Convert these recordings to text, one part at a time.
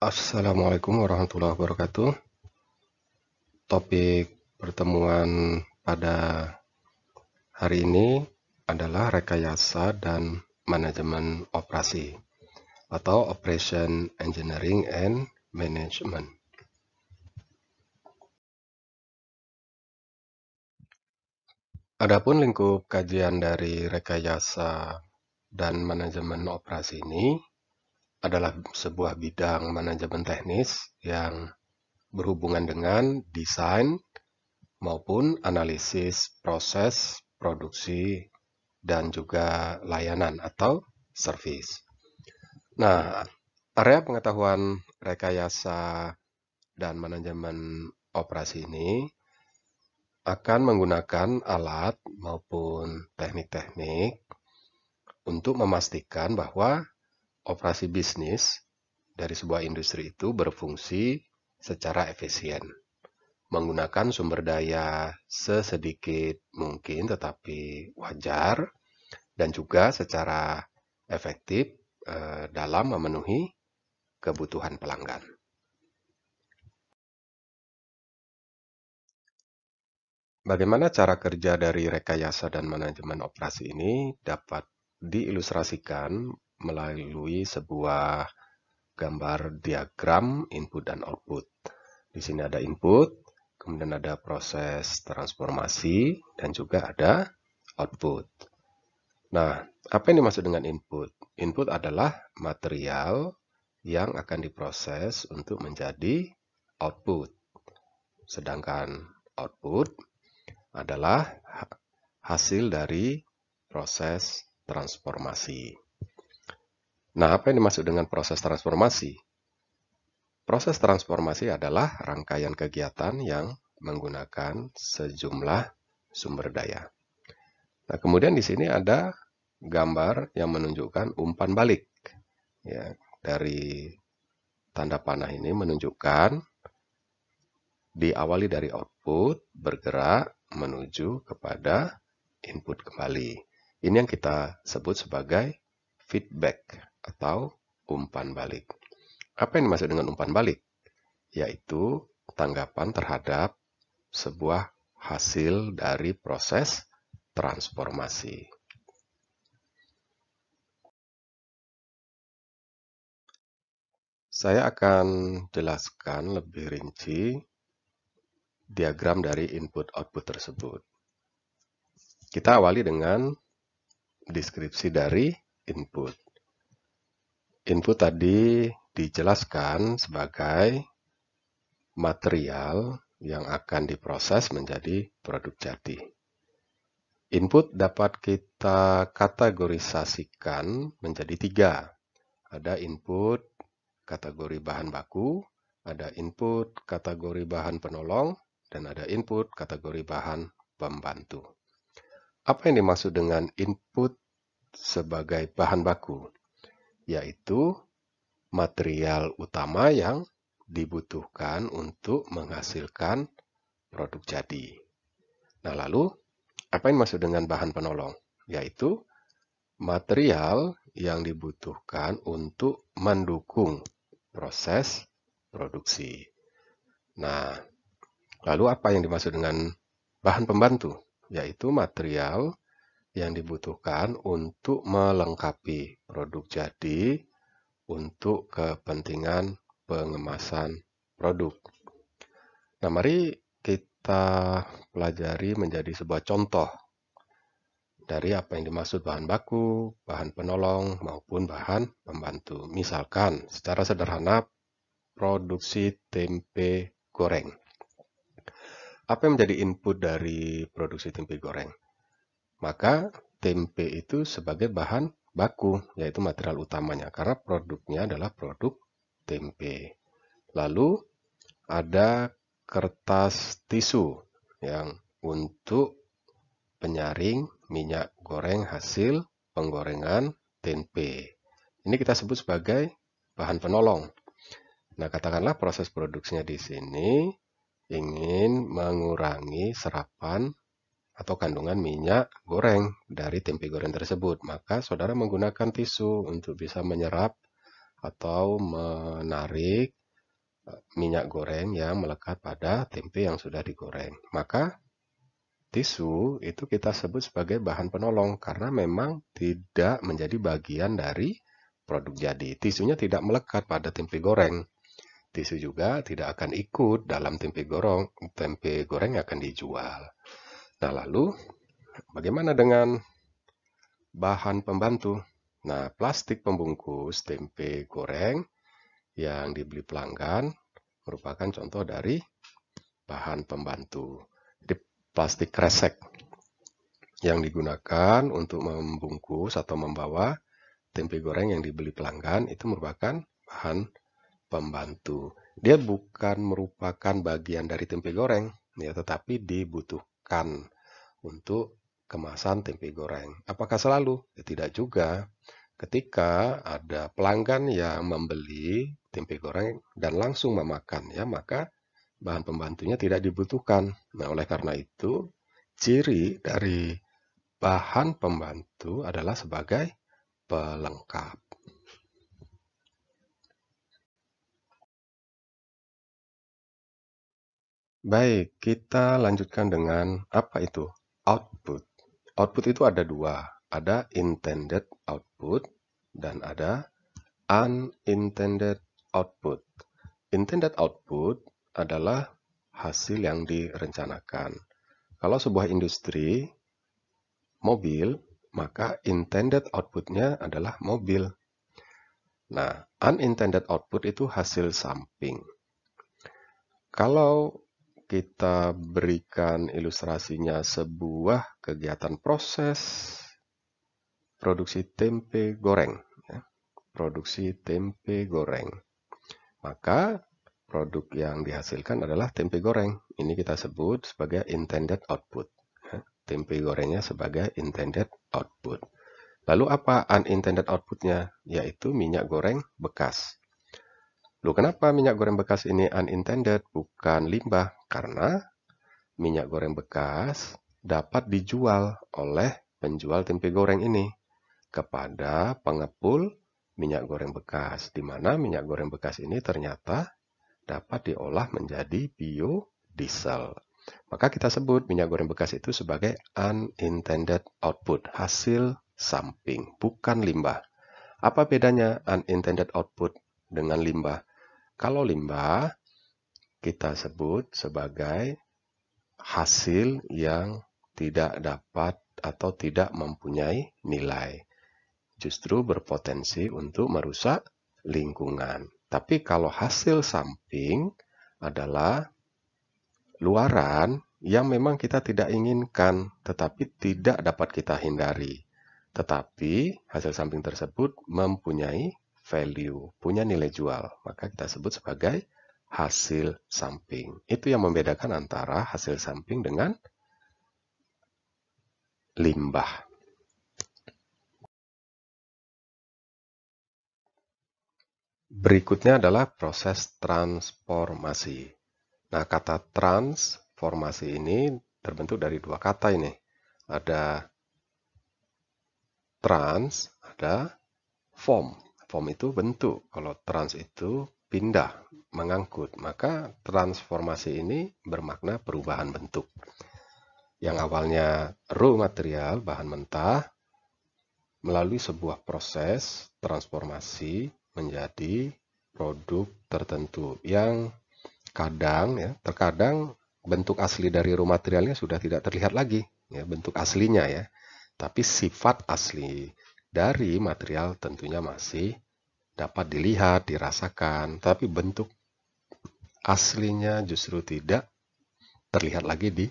Assalamualaikum warahmatullahi wabarakatuh. Topik pertemuan pada hari ini adalah rekayasa dan manajemen operasi atau operation engineering and management. Adapun lingkup kajian dari rekayasa dan manajemen operasi ini adalah sebuah bidang manajemen teknis yang berhubungan dengan desain maupun analisis proses produksi dan juga layanan atau service. Nah, area pengetahuan rekayasa dan manajemen operasi ini akan menggunakan alat maupun teknik-teknik untuk memastikan bahwa operasi bisnis dari sebuah industri itu berfungsi secara efisien, menggunakan sumber daya sesedikit mungkin tetapi wajar, dan juga secara efektif eh, dalam memenuhi kebutuhan pelanggan. Bagaimana cara kerja dari rekayasa dan manajemen operasi ini dapat diilustrasikan melalui sebuah gambar diagram input dan output. Di sini ada input, kemudian ada proses transformasi, dan juga ada output. Nah, apa yang dimaksud dengan input? Input adalah material yang akan diproses untuk menjadi output. Sedangkan output adalah hasil dari proses transformasi. Nah, apa yang dimaksud dengan proses transformasi? Proses transformasi adalah rangkaian kegiatan yang menggunakan sejumlah sumber daya. Nah, kemudian di sini ada gambar yang menunjukkan umpan balik. Ya, dari tanda panah ini menunjukkan diawali dari output, bergerak menuju kepada input kembali. Ini yang kita sebut sebagai feedback atau umpan balik. Apa yang dimaksud dengan umpan balik? Yaitu tanggapan terhadap sebuah hasil dari proses transformasi. Saya akan jelaskan lebih rinci diagram dari input-output tersebut. Kita awali dengan deskripsi dari input. Input tadi dijelaskan sebagai material yang akan diproses menjadi produk jadi. Input dapat kita kategorisasikan menjadi tiga. Ada input kategori bahan baku, ada input kategori bahan penolong, dan ada input kategori bahan pembantu. Apa yang dimaksud dengan input sebagai bahan baku? yaitu material utama yang dibutuhkan untuk menghasilkan produk jadi. Nah, lalu apa yang masuk dengan bahan penolong? Yaitu material yang dibutuhkan untuk mendukung proses produksi. Nah, lalu apa yang dimaksud dengan bahan pembantu? Yaitu material yang dibutuhkan untuk melengkapi produk jadi untuk kepentingan pengemasan produk. Nah, mari kita pelajari menjadi sebuah contoh dari apa yang dimaksud bahan baku, bahan penolong, maupun bahan pembantu. Misalkan, secara sederhana, produksi tempe goreng. Apa yang menjadi input dari produksi tempe goreng? maka tempe itu sebagai bahan baku, yaitu material utamanya, karena produknya adalah produk tempe. Lalu ada kertas tisu yang untuk penyaring minyak goreng hasil penggorengan tempe. Ini kita sebut sebagai bahan penolong. Nah, katakanlah proses produksinya di sini ingin mengurangi serapan atau kandungan minyak goreng dari tempe goreng tersebut. Maka saudara menggunakan tisu untuk bisa menyerap atau menarik e, minyak goreng yang melekat pada tempe yang sudah digoreng. Maka tisu itu kita sebut sebagai bahan penolong karena memang tidak menjadi bagian dari produk jadi. Tisunya tidak melekat pada tempe goreng. Tisu juga tidak akan ikut dalam tempe goreng, tempe goreng akan dijual. Nah, lalu bagaimana dengan bahan pembantu? Nah, plastik pembungkus tempe goreng yang dibeli pelanggan merupakan contoh dari bahan pembantu. Jadi, plastik kresek yang digunakan untuk membungkus atau membawa tempe goreng yang dibeli pelanggan itu merupakan bahan pembantu. Dia bukan merupakan bagian dari tempe goreng, ya, tetapi dibutuhkan untuk kemasan tempe goreng. Apakah selalu? Ya, tidak juga. Ketika ada pelanggan yang membeli tempe goreng dan langsung memakan, ya maka bahan pembantunya tidak dibutuhkan. Nah, oleh karena itu, ciri dari bahan pembantu adalah sebagai pelengkap. Baik, kita lanjutkan dengan apa itu? Output. Output itu ada dua, ada intended output dan ada unintended output. Intended output adalah hasil yang direncanakan. Kalau sebuah industri mobil, maka intended outputnya adalah mobil. Nah, unintended output itu hasil samping. Kalau kita berikan ilustrasinya sebuah kegiatan proses produksi tempe goreng. Ya. Produksi tempe goreng. Maka produk yang dihasilkan adalah tempe goreng. Ini kita sebut sebagai intended output. Ya. Tempe gorengnya sebagai intended output. Lalu apa unintended outputnya? Yaitu minyak goreng bekas. Loh, kenapa minyak goreng bekas ini unintended, bukan limbah? Karena minyak goreng bekas dapat dijual oleh penjual tempe goreng ini kepada pengepul minyak goreng bekas, di mana minyak goreng bekas ini ternyata dapat diolah menjadi biodiesel. Maka kita sebut minyak goreng bekas itu sebagai unintended output, hasil samping, bukan limbah. Apa bedanya unintended output dengan limbah? Kalau limbah, kita sebut sebagai hasil yang tidak dapat atau tidak mempunyai nilai. Justru berpotensi untuk merusak lingkungan. Tapi kalau hasil samping adalah luaran yang memang kita tidak inginkan, tetapi tidak dapat kita hindari. Tetapi hasil samping tersebut mempunyai value, punya nilai jual, maka kita sebut sebagai hasil samping. Itu yang membedakan antara hasil samping dengan limbah. Berikutnya adalah proses transformasi. Nah, kata transformasi ini terbentuk dari dua kata ini. Ada trans, ada form form itu bentuk, kalau trans itu pindah, mengangkut. Maka transformasi ini bermakna perubahan bentuk. Yang awalnya raw material, bahan mentah, melalui sebuah proses transformasi menjadi produk tertentu yang kadang ya terkadang bentuk asli dari raw materialnya sudah tidak terlihat lagi ya bentuk aslinya ya tapi sifat asli dari material tentunya masih dapat dilihat, dirasakan, tapi bentuk aslinya justru tidak terlihat lagi di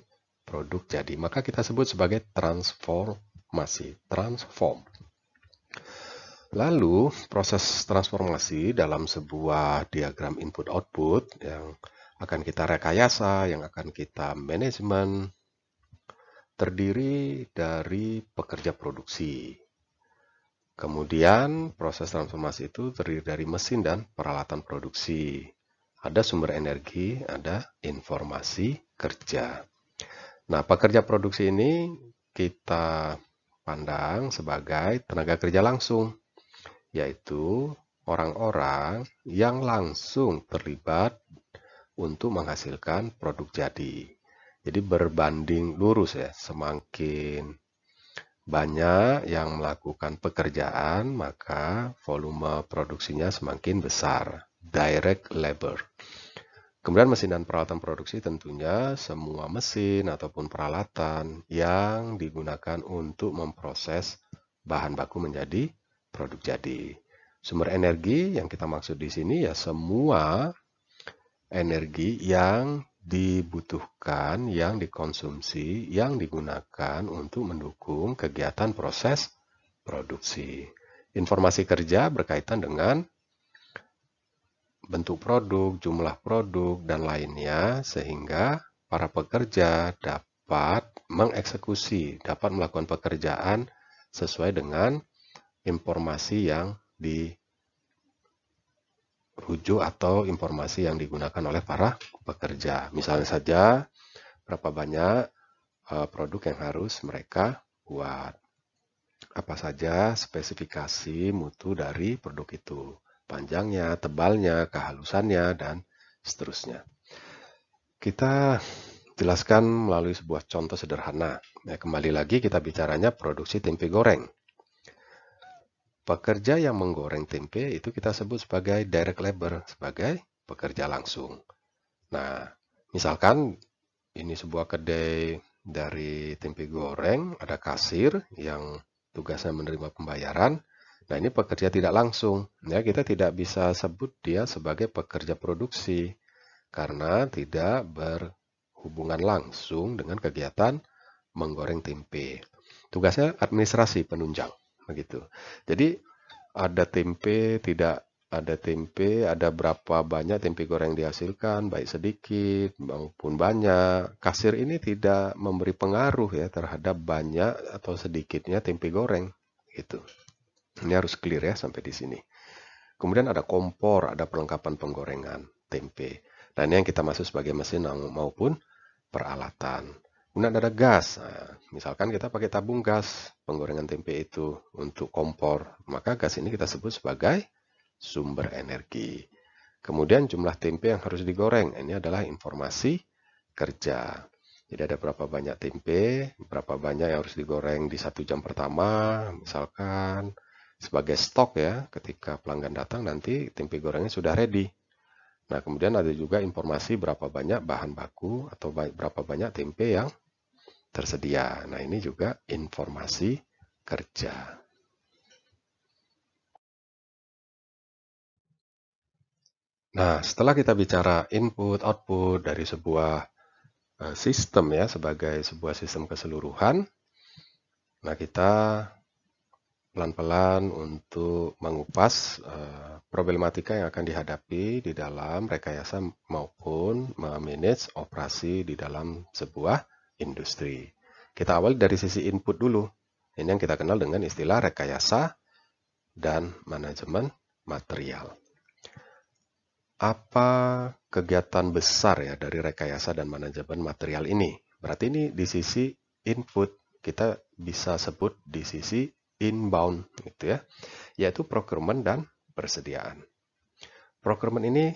produk jadi. Maka kita sebut sebagai transformasi, transform. Lalu proses transformasi dalam sebuah diagram input-output yang akan kita rekayasa, yang akan kita manajemen, terdiri dari pekerja produksi. Kemudian proses transformasi itu terdiri dari mesin dan peralatan produksi. Ada sumber energi, ada informasi kerja. Nah, pekerja produksi ini kita pandang sebagai tenaga kerja langsung, yaitu orang-orang yang langsung terlibat untuk menghasilkan produk jadi. Jadi berbanding lurus ya, semakin banyak yang melakukan pekerjaan, maka volume produksinya semakin besar. Direct labor. Kemudian mesin dan peralatan produksi tentunya semua mesin ataupun peralatan yang digunakan untuk memproses bahan baku menjadi produk jadi. Sumber energi yang kita maksud di sini ya semua energi yang dibutuhkan, yang dikonsumsi, yang digunakan untuk mendukung kegiatan proses produksi. Informasi kerja berkaitan dengan bentuk produk, jumlah produk, dan lainnya, sehingga para pekerja dapat mengeksekusi, dapat melakukan pekerjaan sesuai dengan informasi yang diberikan rujuk atau informasi yang digunakan oleh para pekerja. Misalnya saja berapa banyak e, produk yang harus mereka buat. Apa saja spesifikasi mutu dari produk itu. Panjangnya, tebalnya, kehalusannya, dan seterusnya. Kita jelaskan melalui sebuah contoh sederhana. Ya, kembali lagi kita bicaranya produksi tempe goreng. Pekerja yang menggoreng tempe itu kita sebut sebagai direct labor, sebagai pekerja langsung. Nah, misalkan ini sebuah kedai dari tempe goreng, ada kasir yang tugasnya menerima pembayaran. Nah, ini pekerja tidak langsung. Ya, kita tidak bisa sebut dia sebagai pekerja produksi karena tidak berhubungan langsung dengan kegiatan menggoreng tempe. Tugasnya administrasi penunjang begitu. Jadi ada tempe, tidak ada tempe, ada berapa banyak tempe goreng dihasilkan, baik sedikit maupun banyak. Kasir ini tidak memberi pengaruh ya terhadap banyak atau sedikitnya tempe goreng gitu. Ini harus clear ya sampai di sini. Kemudian ada kompor, ada perlengkapan penggorengan tempe. Nah ini yang kita masuk sebagai mesin maupun peralatan. Kemudian ada gas. Nah, misalkan kita pakai tabung gas penggorengan tempe itu untuk kompor, maka gas ini kita sebut sebagai sumber energi. Kemudian jumlah tempe yang harus digoreng. Ini adalah informasi kerja. Jadi ada berapa banyak tempe, berapa banyak yang harus digoreng di satu jam pertama, misalkan sebagai stok ya, ketika pelanggan datang nanti tempe gorengnya sudah ready. Nah, kemudian ada juga informasi berapa banyak bahan baku atau berapa banyak tempe yang tersedia. Nah, ini juga informasi kerja. Nah, setelah kita bicara input output dari sebuah eh, sistem ya sebagai sebuah sistem keseluruhan, nah kita pelan-pelan untuk mengupas uh, problematika yang akan dihadapi di dalam rekayasa maupun memanage operasi di dalam sebuah industri. Kita awal dari sisi input dulu. Ini yang kita kenal dengan istilah rekayasa dan manajemen material. Apa kegiatan besar ya dari rekayasa dan manajemen material ini? Berarti ini di sisi input kita bisa sebut di sisi inbound gitu ya, yaitu procurement dan persediaan. Procurement ini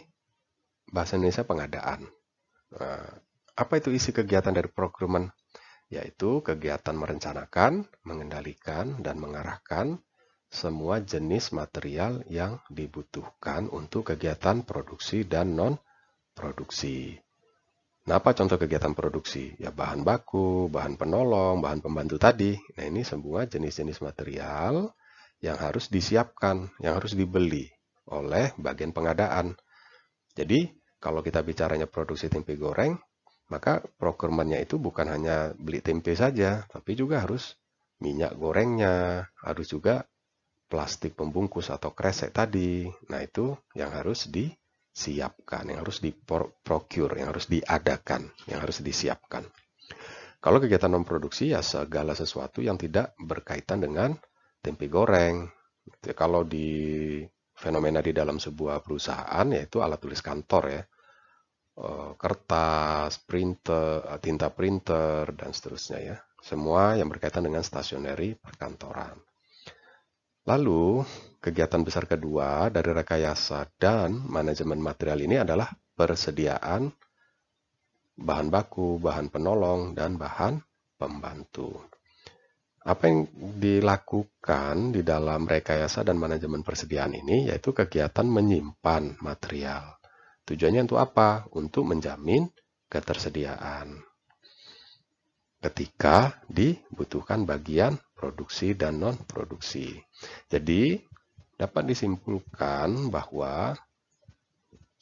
bahasa Indonesia pengadaan. Nah, apa itu isi kegiatan dari procurement? Yaitu kegiatan merencanakan, mengendalikan, dan mengarahkan semua jenis material yang dibutuhkan untuk kegiatan produksi dan non-produksi. Nah, apa contoh kegiatan produksi? Ya, bahan baku, bahan penolong, bahan pembantu tadi. Nah, ini semua jenis-jenis material yang harus disiapkan, yang harus dibeli oleh bagian pengadaan. Jadi, kalau kita bicaranya produksi tempe goreng, maka procurementnya itu bukan hanya beli tempe saja, tapi juga harus minyak gorengnya, harus juga plastik pembungkus atau kresek tadi. Nah, itu yang harus di disiapkan, yang harus diprocure, yang harus diadakan, yang harus disiapkan. Kalau kegiatan memproduksi ya segala sesuatu yang tidak berkaitan dengan tempe goreng. Kalau di fenomena di dalam sebuah perusahaan yaitu alat tulis kantor ya. Eh, kertas, printer, eh, tinta printer, dan seterusnya ya. Semua yang berkaitan dengan stasioneri perkantoran. Lalu, kegiatan besar kedua dari rekayasa dan manajemen material ini adalah persediaan bahan baku, bahan penolong, dan bahan pembantu. Apa yang dilakukan di dalam rekayasa dan manajemen persediaan ini yaitu kegiatan menyimpan material. Tujuannya untuk apa? Untuk menjamin ketersediaan ketika dibutuhkan bagian produksi dan non-produksi. Jadi, dapat disimpulkan bahwa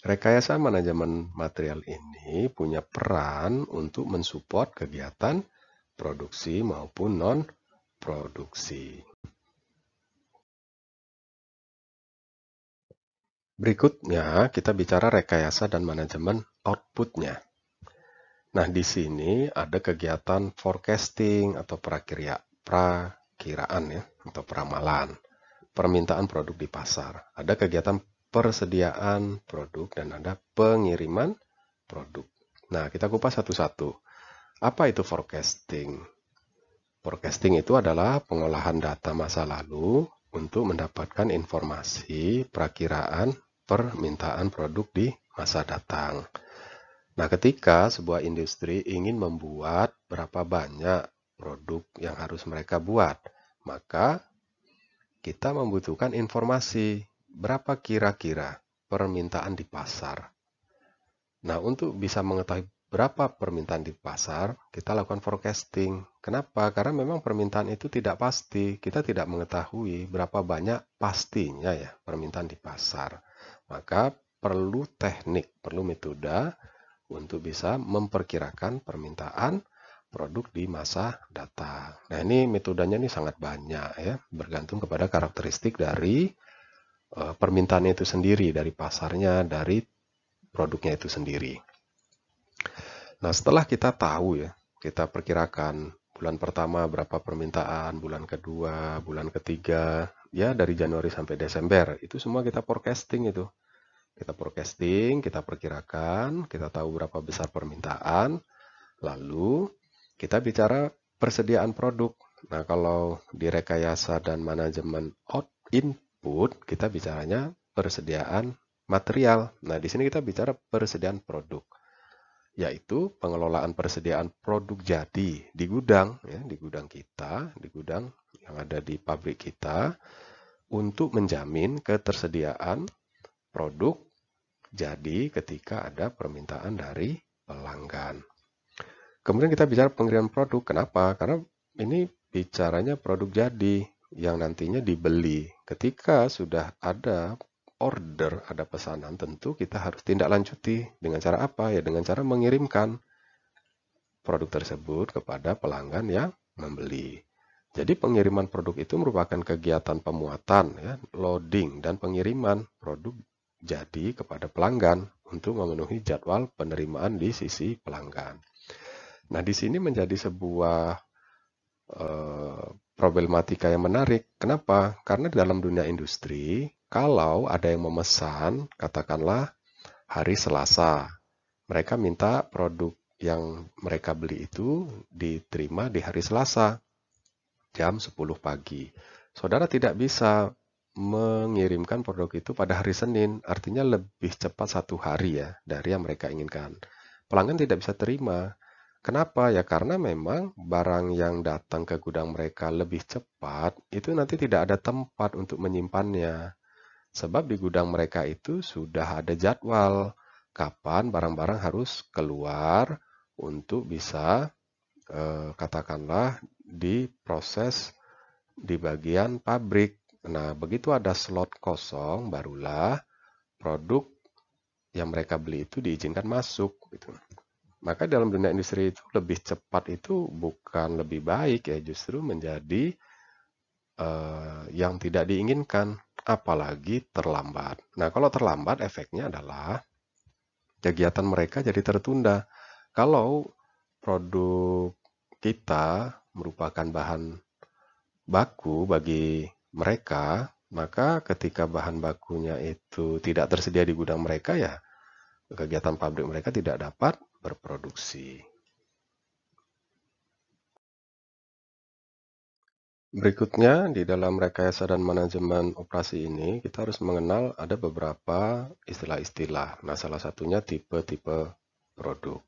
rekayasa manajemen material ini punya peran untuk mensupport kegiatan produksi maupun non-produksi. Berikutnya, kita bicara rekayasa dan manajemen outputnya. Nah, di sini ada kegiatan forecasting atau prakiraan prakiraan ya atau peramalan, permintaan produk di pasar. Ada kegiatan persediaan produk dan ada pengiriman produk. Nah, kita kupas satu-satu. Apa itu forecasting? Forecasting itu adalah pengolahan data masa lalu untuk mendapatkan informasi perakiraan permintaan produk di masa datang. Nah, ketika sebuah industri ingin membuat berapa banyak produk yang harus mereka buat. Maka kita membutuhkan informasi berapa kira-kira permintaan di pasar. Nah, untuk bisa mengetahui berapa permintaan di pasar, kita lakukan forecasting. Kenapa? Karena memang permintaan itu tidak pasti. Kita tidak mengetahui berapa banyak pastinya ya permintaan di pasar. Maka perlu teknik, perlu metode untuk bisa memperkirakan permintaan produk di masa data. Nah, ini metodenya ini sangat banyak ya, bergantung kepada karakteristik dari uh, permintaan itu sendiri, dari pasarnya, dari produknya itu sendiri. Nah, setelah kita tahu ya, kita perkirakan bulan pertama berapa permintaan, bulan kedua, bulan ketiga, ya dari Januari sampai Desember, itu semua kita forecasting itu. Kita forecasting, kita perkirakan, kita tahu berapa besar permintaan, lalu kita bicara persediaan produk. Nah, kalau di rekayasa dan manajemen out input, kita bicaranya persediaan material. Nah, di sini kita bicara persediaan produk yaitu pengelolaan persediaan produk jadi di gudang ya, di gudang kita, di gudang yang ada di pabrik kita untuk menjamin ketersediaan produk jadi ketika ada permintaan dari pelanggan. Kemudian kita bicara pengiriman produk. Kenapa? Karena ini bicaranya produk jadi yang nantinya dibeli. Ketika sudah ada order, ada pesanan, tentu kita harus tindak lanjuti. Dengan cara apa? Ya dengan cara mengirimkan produk tersebut kepada pelanggan yang membeli. Jadi pengiriman produk itu merupakan kegiatan pemuatan, ya, loading dan pengiriman produk jadi kepada pelanggan untuk memenuhi jadwal penerimaan di sisi pelanggan. Nah, di sini menjadi sebuah eh, problematika yang menarik. Kenapa? Karena di dalam dunia industri, kalau ada yang memesan, katakanlah hari Selasa, mereka minta produk yang mereka beli itu diterima di hari Selasa jam 10 pagi. Saudara tidak bisa mengirimkan produk itu pada hari Senin, artinya lebih cepat satu hari ya dari yang mereka inginkan. Pelanggan tidak bisa terima. Kenapa? Ya karena memang barang yang datang ke gudang mereka lebih cepat, itu nanti tidak ada tempat untuk menyimpannya. Sebab di gudang mereka itu sudah ada jadwal kapan barang-barang harus keluar untuk bisa eh, katakanlah diproses di bagian pabrik. Nah, begitu ada slot kosong barulah produk yang mereka beli itu diizinkan masuk gitu. Maka dalam dunia industri itu lebih cepat itu bukan lebih baik ya justru menjadi uh, yang tidak diinginkan apalagi terlambat. Nah kalau terlambat efeknya adalah kegiatan mereka jadi tertunda. Kalau produk kita merupakan bahan baku bagi mereka, maka ketika bahan bakunya itu tidak tersedia di gudang mereka ya kegiatan pabrik mereka tidak dapat berproduksi. Berikutnya, di dalam rekayasa dan manajemen operasi ini, kita harus mengenal ada beberapa istilah-istilah. Nah, salah satunya tipe-tipe produk.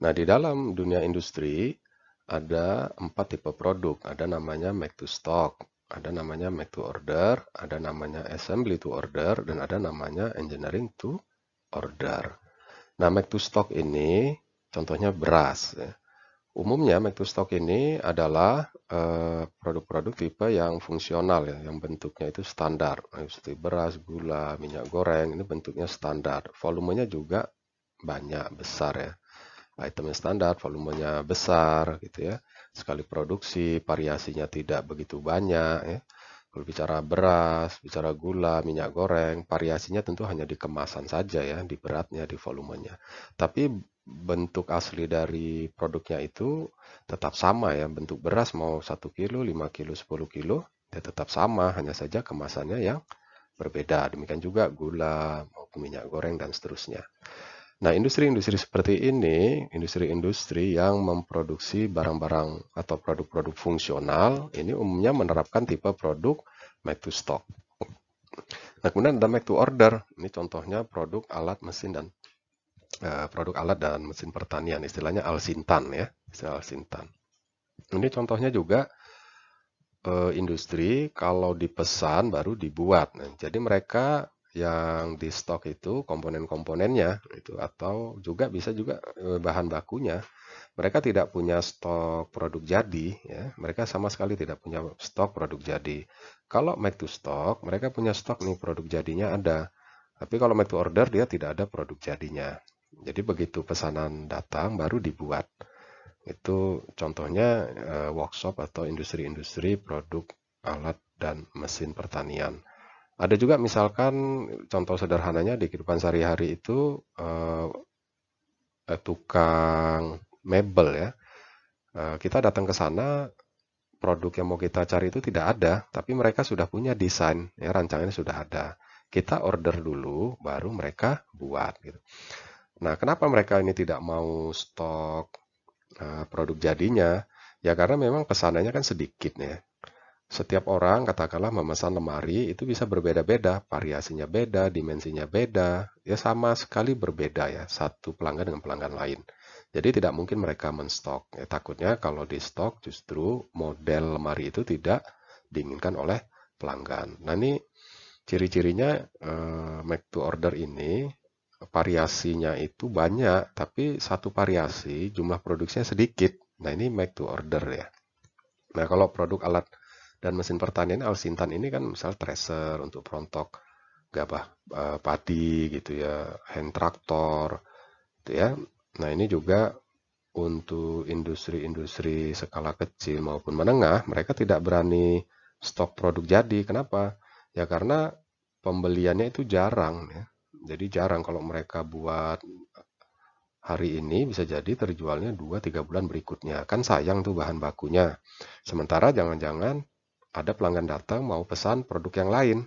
Nah, di dalam dunia industri, ada empat tipe produk. Ada namanya make to stock, ada namanya make to order, ada namanya assembly to order, dan ada namanya engineering to order. Nah, make to stock ini contohnya beras. Ya. Umumnya make to stock ini adalah eh, produk-produk uh, tipe yang fungsional ya, yang bentuknya itu standar. Seperti nah, beras, gula, minyak goreng, ini bentuknya standar. Volumenya juga banyak, besar ya. Item standar, volumenya besar gitu ya. Sekali produksi, variasinya tidak begitu banyak ya Berbicara beras, bicara gula, minyak goreng, variasinya tentu hanya di kemasan saja ya, di beratnya, di volumenya. Tapi bentuk asli dari produknya itu tetap sama ya, bentuk beras mau 1 kilo, 5 kilo, 10 kilo, ya tetap sama, hanya saja kemasannya yang berbeda. Demikian juga gula maupun minyak goreng dan seterusnya. Nah, industri-industri seperti ini, industri-industri yang memproduksi barang-barang atau produk-produk fungsional, ini umumnya menerapkan tipe produk make to stock. Nah, kemudian ada make to order. Ini contohnya produk alat mesin dan uh, produk alat dan mesin pertanian, istilahnya alsintan ya, istilah alsintan. Ini contohnya juga uh, industri kalau dipesan baru dibuat. Nah, jadi mereka yang di stok itu komponen-komponennya itu atau juga bisa juga eh, bahan bakunya mereka tidak punya stok produk jadi ya mereka sama sekali tidak punya stok produk jadi kalau make to stock mereka punya stok nih produk jadinya ada tapi kalau make to order dia tidak ada produk jadinya jadi begitu pesanan datang baru dibuat itu contohnya eh, workshop atau industri-industri produk alat dan mesin pertanian ada juga misalkan contoh sederhananya di kehidupan sehari-hari itu uh, tukang mebel ya. Uh, kita datang ke sana produk yang mau kita cari itu tidak ada, tapi mereka sudah punya desain ya rancangannya sudah ada. Kita order dulu baru mereka buat gitu. Nah, kenapa mereka ini tidak mau stok uh, produk jadinya? Ya karena memang pesanannya kan sedikit ya. Setiap orang katakanlah memesan lemari itu bisa berbeda-beda, variasinya beda, dimensinya beda, ya sama sekali berbeda ya satu pelanggan dengan pelanggan lain. Jadi tidak mungkin mereka menstok. Ya, takutnya kalau di stok justru model lemari itu tidak diinginkan oleh pelanggan. Nah ini ciri-cirinya eh, make to order ini variasinya itu banyak, tapi satu variasi jumlah produksinya sedikit. Nah ini make to order ya. Nah kalau produk alat dan mesin pertanian Alsintan ini kan misal tracer untuk perontok gabah eh, padi gitu ya, hand traktor gitu ya. Nah, ini juga untuk industri-industri skala kecil maupun menengah, mereka tidak berani stok produk jadi. Kenapa? Ya karena pembeliannya itu jarang ya. Jadi jarang kalau mereka buat hari ini bisa jadi terjualnya 2-3 bulan berikutnya. Kan sayang tuh bahan bakunya. Sementara jangan-jangan ada pelanggan datang mau pesan produk yang lain.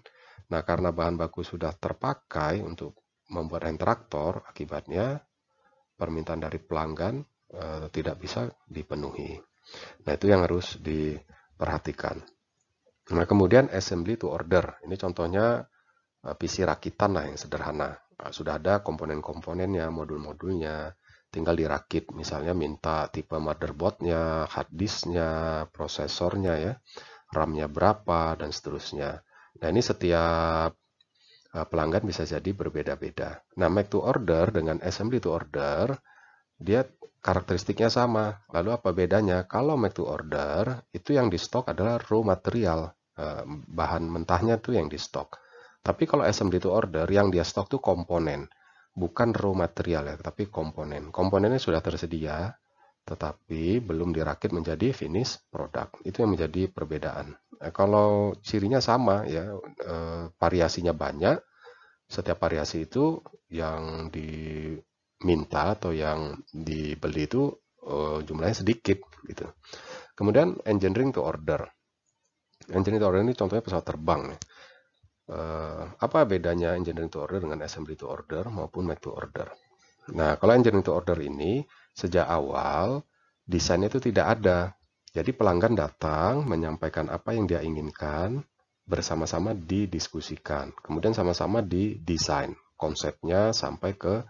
Nah, karena bahan baku sudah terpakai untuk membuat interaktor, akibatnya permintaan dari pelanggan e, tidak bisa dipenuhi. Nah, itu yang harus diperhatikan. Nah, kemudian assembly to order. Ini contohnya e, PC rakitan lah yang sederhana. Nah, sudah ada komponen-komponennya, modul-modulnya, tinggal dirakit. Misalnya minta tipe motherboardnya, hard disknya, prosesornya ya RAM-nya berapa, dan seterusnya. Nah, ini setiap eh, pelanggan bisa jadi berbeda-beda. Nah, make to order dengan assembly to order, dia karakteristiknya sama. Lalu apa bedanya? Kalau make to order, itu yang di stok adalah raw material, eh, bahan mentahnya tuh yang di stok. Tapi kalau assembly to order, yang dia stok tuh komponen, bukan raw material ya, tapi komponen. Komponennya sudah tersedia, tetapi belum dirakit menjadi finish produk Itu yang menjadi perbedaan. Eh, kalau cirinya sama ya, eh, variasinya banyak. Setiap variasi itu yang diminta atau yang dibeli itu eh, jumlahnya sedikit gitu. Kemudian engineering to order. Engineering to order ini contohnya pesawat terbang. Ya. Eh, apa bedanya engineering to order dengan assembly to order maupun make to order? Nah, kalau engineering to order ini sejak awal desainnya itu tidak ada. Jadi pelanggan datang menyampaikan apa yang dia inginkan, bersama-sama didiskusikan, kemudian sama-sama didesain konsepnya sampai ke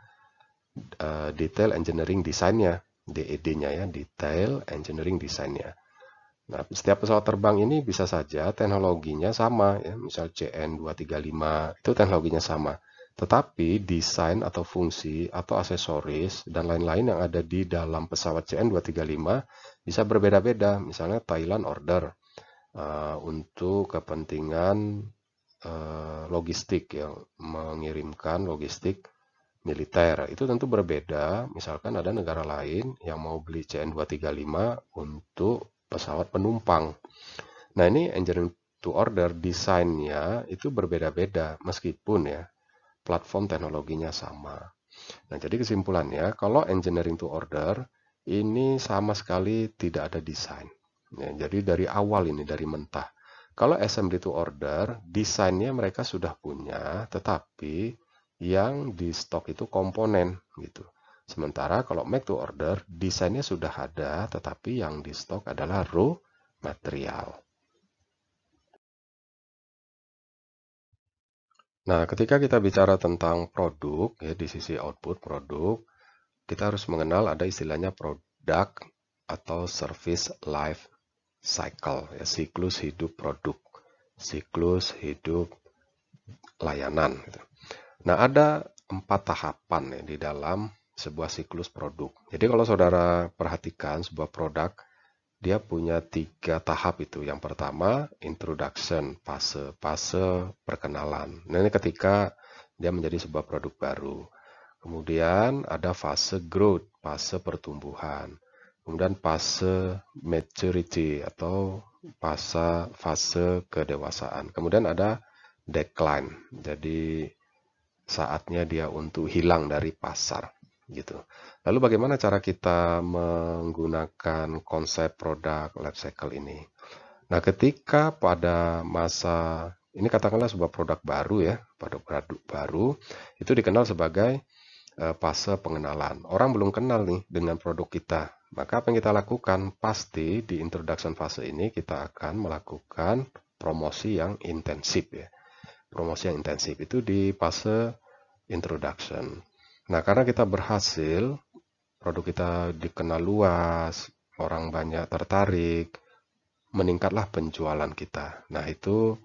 uh, detail engineering desainnya, DED-nya ya, detail engineering desainnya. Nah, setiap pesawat terbang ini bisa saja teknologinya sama, ya, misal CN235 itu teknologinya sama, tetapi desain atau fungsi atau aksesoris dan lain-lain yang ada di dalam pesawat CN235 bisa berbeda-beda. Misalnya Thailand order uh, untuk kepentingan uh, logistik yang mengirimkan logistik militer. Itu tentu berbeda. Misalkan ada negara lain yang mau beli CN235 untuk pesawat penumpang. Nah, ini engineering to order desainnya itu berbeda-beda meskipun ya platform teknologinya sama. Nah, jadi kesimpulannya, kalau engineering to order ini sama sekali tidak ada desain. Ya, jadi dari awal ini, dari mentah. Kalau SMD to order, desainnya mereka sudah punya, tetapi yang di stok itu komponen gitu. Sementara kalau make to order, desainnya sudah ada, tetapi yang di stok adalah raw material. Nah, ketika kita bicara tentang produk, ya di sisi output produk, kita harus mengenal ada istilahnya produk atau service life cycle, ya, siklus hidup produk, siklus hidup layanan. Gitu. Nah, ada empat tahapan ya, di dalam sebuah siklus produk. Jadi kalau saudara perhatikan sebuah produk dia punya tiga tahap itu. Yang pertama, introduction, fase-fase perkenalan. Nah, ini ketika dia menjadi sebuah produk baru. Kemudian ada fase growth, fase pertumbuhan. Kemudian fase maturity atau fase fase kedewasaan. Kemudian ada decline. Jadi saatnya dia untuk hilang dari pasar gitu. Lalu bagaimana cara kita menggunakan konsep produk life cycle ini? Nah, ketika pada masa ini katakanlah sebuah produk baru ya, produk baru itu dikenal sebagai eh, fase pengenalan. Orang belum kenal nih dengan produk kita. Maka apa yang kita lakukan pasti di introduction fase ini kita akan melakukan promosi yang intensif ya. Promosi yang intensif itu di fase introduction. Nah, karena kita berhasil, produk kita dikenal luas, orang banyak tertarik, meningkatlah penjualan kita. Nah, itu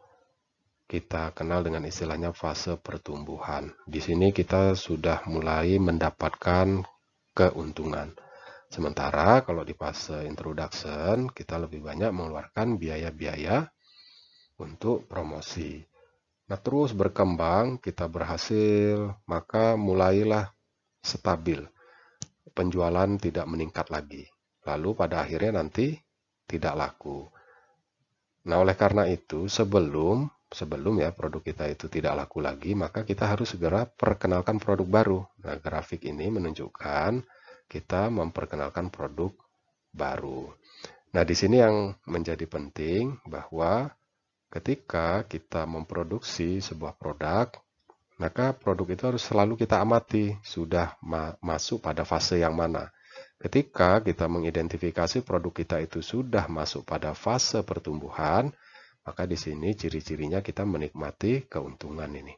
kita kenal dengan istilahnya fase pertumbuhan. Di sini kita sudah mulai mendapatkan keuntungan. Sementara kalau di fase introduction, kita lebih banyak mengeluarkan biaya-biaya untuk promosi. Nah, terus berkembang, kita berhasil, maka mulailah stabil. Penjualan tidak meningkat lagi. Lalu pada akhirnya nanti tidak laku. Nah, oleh karena itu, sebelum sebelum ya produk kita itu tidak laku lagi, maka kita harus segera perkenalkan produk baru. Nah, grafik ini menunjukkan kita memperkenalkan produk baru. Nah, di sini yang menjadi penting bahwa ketika kita memproduksi sebuah produk, maka produk itu harus selalu kita amati sudah ma masuk pada fase yang mana. Ketika kita mengidentifikasi produk kita itu sudah masuk pada fase pertumbuhan, maka di sini ciri-cirinya kita menikmati keuntungan ini.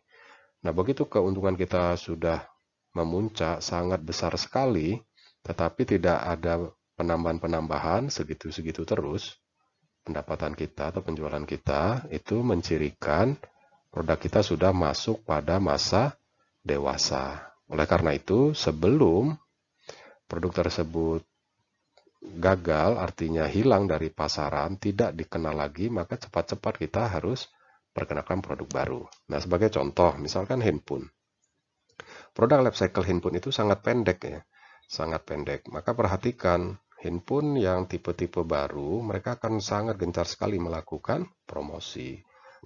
Nah, begitu keuntungan kita sudah memuncak sangat besar sekali, tetapi tidak ada penambahan-penambahan segitu-segitu terus, pendapatan kita atau penjualan kita itu mencirikan produk kita sudah masuk pada masa dewasa. Oleh karena itu, sebelum produk tersebut gagal, artinya hilang dari pasaran, tidak dikenal lagi, maka cepat-cepat kita harus perkenalkan produk baru. Nah, sebagai contoh, misalkan handphone. Produk life cycle handphone itu sangat pendek ya, sangat pendek. Maka perhatikan handphone yang tipe-tipe baru, mereka akan sangat gencar sekali melakukan promosi.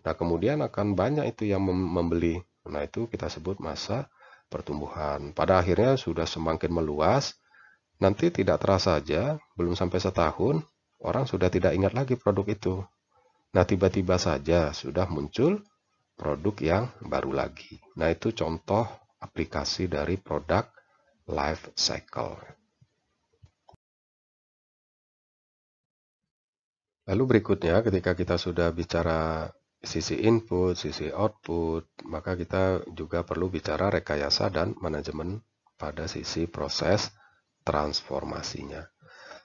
Nah, kemudian akan banyak itu yang membeli. Nah, itu kita sebut masa pertumbuhan. Pada akhirnya sudah semakin meluas. Nanti tidak terasa saja belum sampai setahun, orang sudah tidak ingat lagi produk itu. Nah, tiba-tiba saja sudah muncul produk yang baru lagi. Nah, itu contoh aplikasi dari produk life cycle. Lalu berikutnya ketika kita sudah bicara sisi input, sisi output, maka kita juga perlu bicara rekayasa dan manajemen pada sisi proses transformasinya.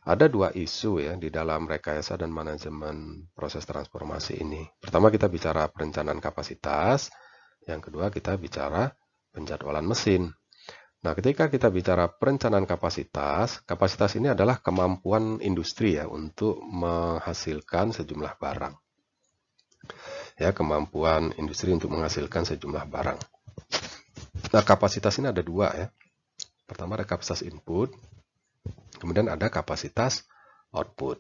Ada dua isu ya di dalam rekayasa dan manajemen proses transformasi ini. Pertama kita bicara perencanaan kapasitas, yang kedua kita bicara penjadwalan mesin. Nah, ketika kita bicara perencanaan kapasitas, kapasitas ini adalah kemampuan industri ya untuk menghasilkan sejumlah barang. Ya, kemampuan industri untuk menghasilkan sejumlah barang. Nah, kapasitas ini ada dua ya. Pertama ada kapasitas input, kemudian ada kapasitas output.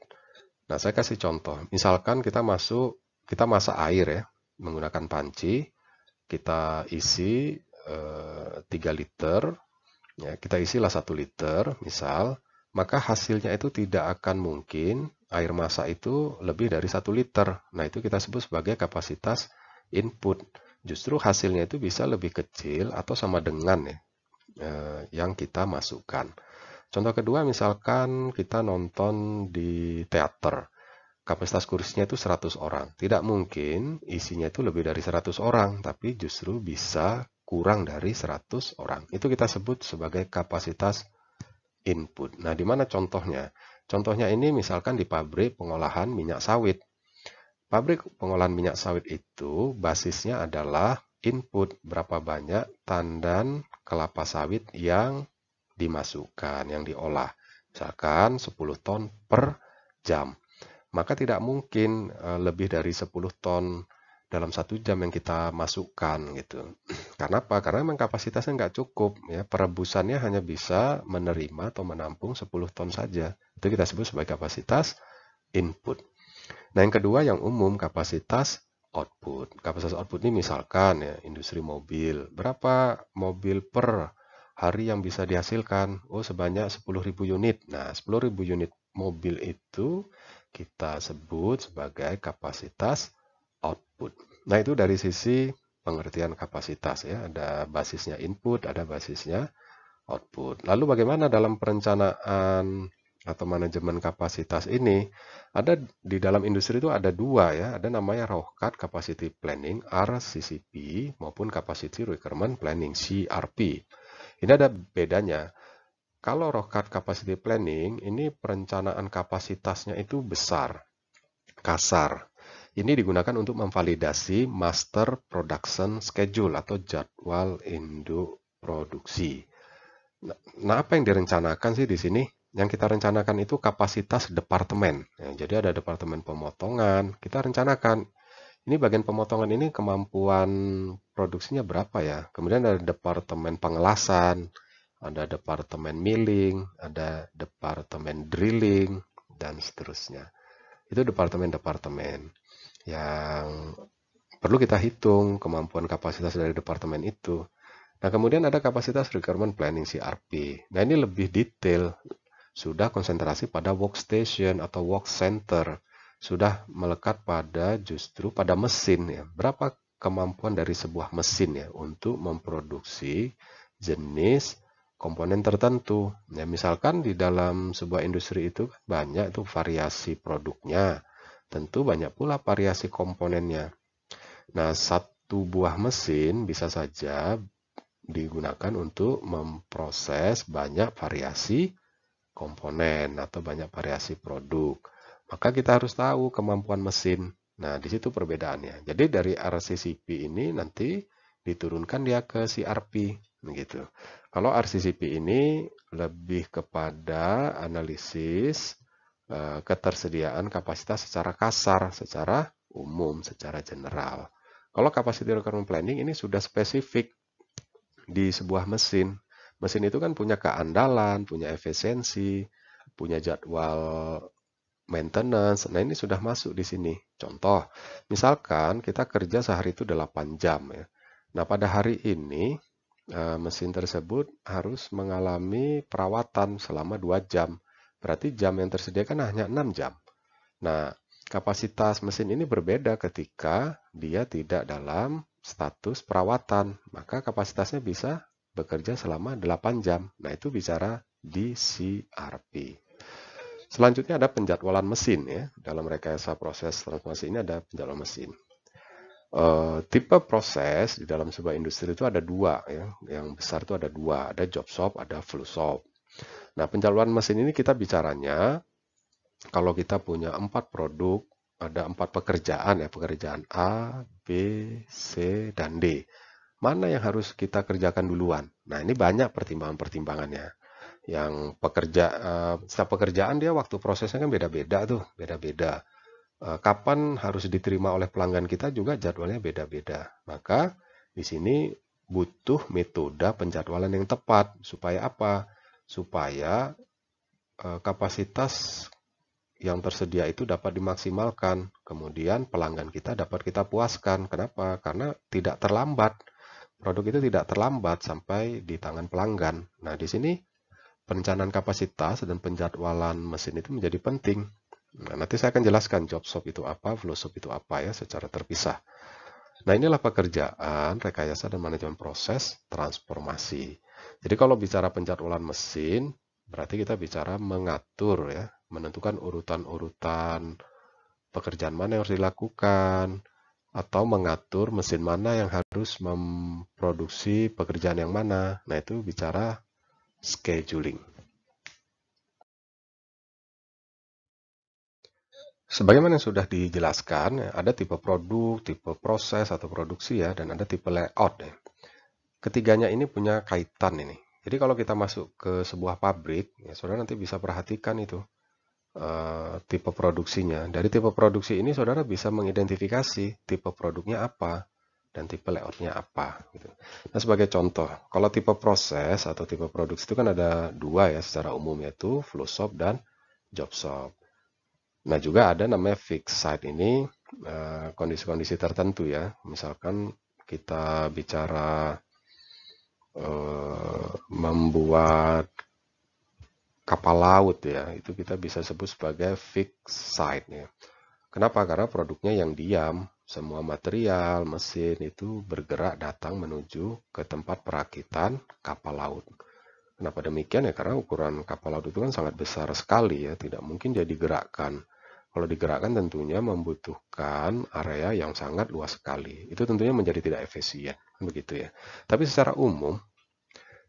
Nah, saya kasih contoh. Misalkan kita masuk, kita masak air ya, menggunakan panci, kita isi eh, 3 liter ya, kita isilah satu liter misal, maka hasilnya itu tidak akan mungkin air masa itu lebih dari satu liter. Nah itu kita sebut sebagai kapasitas input. Justru hasilnya itu bisa lebih kecil atau sama dengan ya, eh, yang kita masukkan. Contoh kedua misalkan kita nonton di teater kapasitas kursinya itu 100 orang. Tidak mungkin isinya itu lebih dari 100 orang, tapi justru bisa kurang dari 100 orang. Itu kita sebut sebagai kapasitas input. Nah, di mana contohnya? Contohnya ini misalkan di pabrik pengolahan minyak sawit. Pabrik pengolahan minyak sawit itu basisnya adalah input berapa banyak tandan kelapa sawit yang dimasukkan, yang diolah. Misalkan 10 ton per jam. Maka tidak mungkin eh, lebih dari 10 ton dalam satu jam yang kita masukkan gitu. Karena apa? Karena memang kapasitasnya nggak cukup ya. Perebusannya hanya bisa menerima atau menampung 10 ton saja. Itu kita sebut sebagai kapasitas input. Nah yang kedua yang umum kapasitas output. Kapasitas output ini misalkan ya industri mobil. Berapa mobil per hari yang bisa dihasilkan? Oh sebanyak 10.000 unit. Nah 10.000 unit mobil itu kita sebut sebagai kapasitas output. Nah, itu dari sisi pengertian kapasitas ya. Ada basisnya input, ada basisnya output. Lalu bagaimana dalam perencanaan atau manajemen kapasitas ini ada di dalam industri itu ada dua ya ada namanya ROHCAT Capacity Planning RCCP maupun Capacity Requirement Planning CRP ini ada bedanya kalau ROHCAT Capacity Planning ini perencanaan kapasitasnya itu besar kasar ini digunakan untuk memvalidasi master production schedule atau jadwal induk produksi. Nah, nah, apa yang direncanakan sih di sini? Yang kita rencanakan itu kapasitas departemen. Ya, jadi ada departemen pemotongan, kita rencanakan ini bagian pemotongan ini kemampuan produksinya berapa ya. Kemudian ada departemen pengelasan, ada departemen milling, ada departemen drilling, dan seterusnya. Itu departemen-departemen yang perlu kita hitung kemampuan kapasitas dari departemen itu. Nah, kemudian ada kapasitas requirement planning CRP. Nah, ini lebih detail, sudah konsentrasi pada workstation atau work center, sudah melekat pada justru pada mesin ya. Berapa kemampuan dari sebuah mesin ya untuk memproduksi jenis komponen tertentu. Ya, misalkan di dalam sebuah industri itu kan banyak itu variasi produknya Tentu banyak pula variasi komponennya. Nah, satu buah mesin bisa saja digunakan untuk memproses banyak variasi komponen atau banyak variasi produk. Maka kita harus tahu kemampuan mesin. Nah, di situ perbedaannya. Jadi dari RCCP ini nanti diturunkan dia ke CRP begitu. Kalau RCCP ini lebih kepada analisis Eh, ketersediaan kapasitas secara kasar, secara umum, secara general. Kalau kapasiti requirement planning ini sudah spesifik di sebuah mesin. Mesin itu kan punya keandalan, punya efisiensi, punya jadwal maintenance. Nah, ini sudah masuk di sini. Contoh, misalkan kita kerja sehari itu 8 jam ya. Nah, pada hari ini eh, mesin tersebut harus mengalami perawatan selama 2 jam Berarti jam yang tersedia kan hanya 6 jam. Nah, kapasitas mesin ini berbeda ketika dia tidak dalam status perawatan. Maka kapasitasnya bisa bekerja selama 8 jam. Nah, itu bicara di CRP. Selanjutnya ada penjadwalan mesin ya. Dalam rekayasa proses transformasi ini ada penjadwalan mesin. E, tipe proses di dalam sebuah industri itu ada dua ya. Yang besar itu ada dua, ada job shop, ada flow shop. Nah, pencalonan mesin ini kita bicaranya kalau kita punya empat produk, ada empat pekerjaan ya, pekerjaan A, B, C, dan D. Mana yang harus kita kerjakan duluan? Nah, ini banyak pertimbangan-pertimbangannya. Yang pekerja, eh, setiap pekerjaan dia waktu prosesnya kan beda-beda tuh, beda-beda. Eh, kapan harus diterima oleh pelanggan kita juga jadwalnya beda-beda. Maka di sini butuh metode penjadwalan yang tepat supaya apa? supaya eh, kapasitas yang tersedia itu dapat dimaksimalkan. Kemudian pelanggan kita dapat kita puaskan. Kenapa? Karena tidak terlambat. Produk itu tidak terlambat sampai di tangan pelanggan. Nah, di sini perencanaan kapasitas dan penjadwalan mesin itu menjadi penting. Nah, nanti saya akan jelaskan job shop itu apa, flow shop itu apa ya secara terpisah. Nah, inilah pekerjaan rekayasa dan manajemen proses transformasi. Jadi kalau bicara penjadwalan mesin, berarti kita bicara mengatur ya, menentukan urutan-urutan pekerjaan mana yang harus dilakukan, atau mengatur mesin mana yang harus memproduksi pekerjaan yang mana. Nah, itu bicara scheduling. Sebagaimana yang sudah dijelaskan, ya, ada tipe produk, tipe proses atau produksi ya, dan ada tipe layout ya ketiganya ini punya kaitan ini. Jadi kalau kita masuk ke sebuah pabrik, ya saudara nanti bisa perhatikan itu uh, tipe produksinya. Dari tipe produksi ini saudara bisa mengidentifikasi tipe produknya apa dan tipe layoutnya apa. Gitu. Nah sebagai contoh, kalau tipe proses atau tipe produksi itu kan ada dua ya secara umum yaitu flow shop dan job shop. Nah juga ada namanya fixed site ini eh, kondisi-kondisi uh, tertentu ya. Misalkan kita bicara Eh, membuat kapal laut ya itu kita bisa sebut sebagai fixed site ya. Kenapa? Karena produknya yang diam, semua material, mesin itu bergerak datang menuju ke tempat perakitan kapal laut. Kenapa demikian ya? Karena ukuran kapal laut itu kan sangat besar sekali ya, tidak mungkin dia digerakkan. Kalau digerakkan tentunya membutuhkan area yang sangat luas sekali. Itu tentunya menjadi tidak efisien begitu ya. Tapi secara umum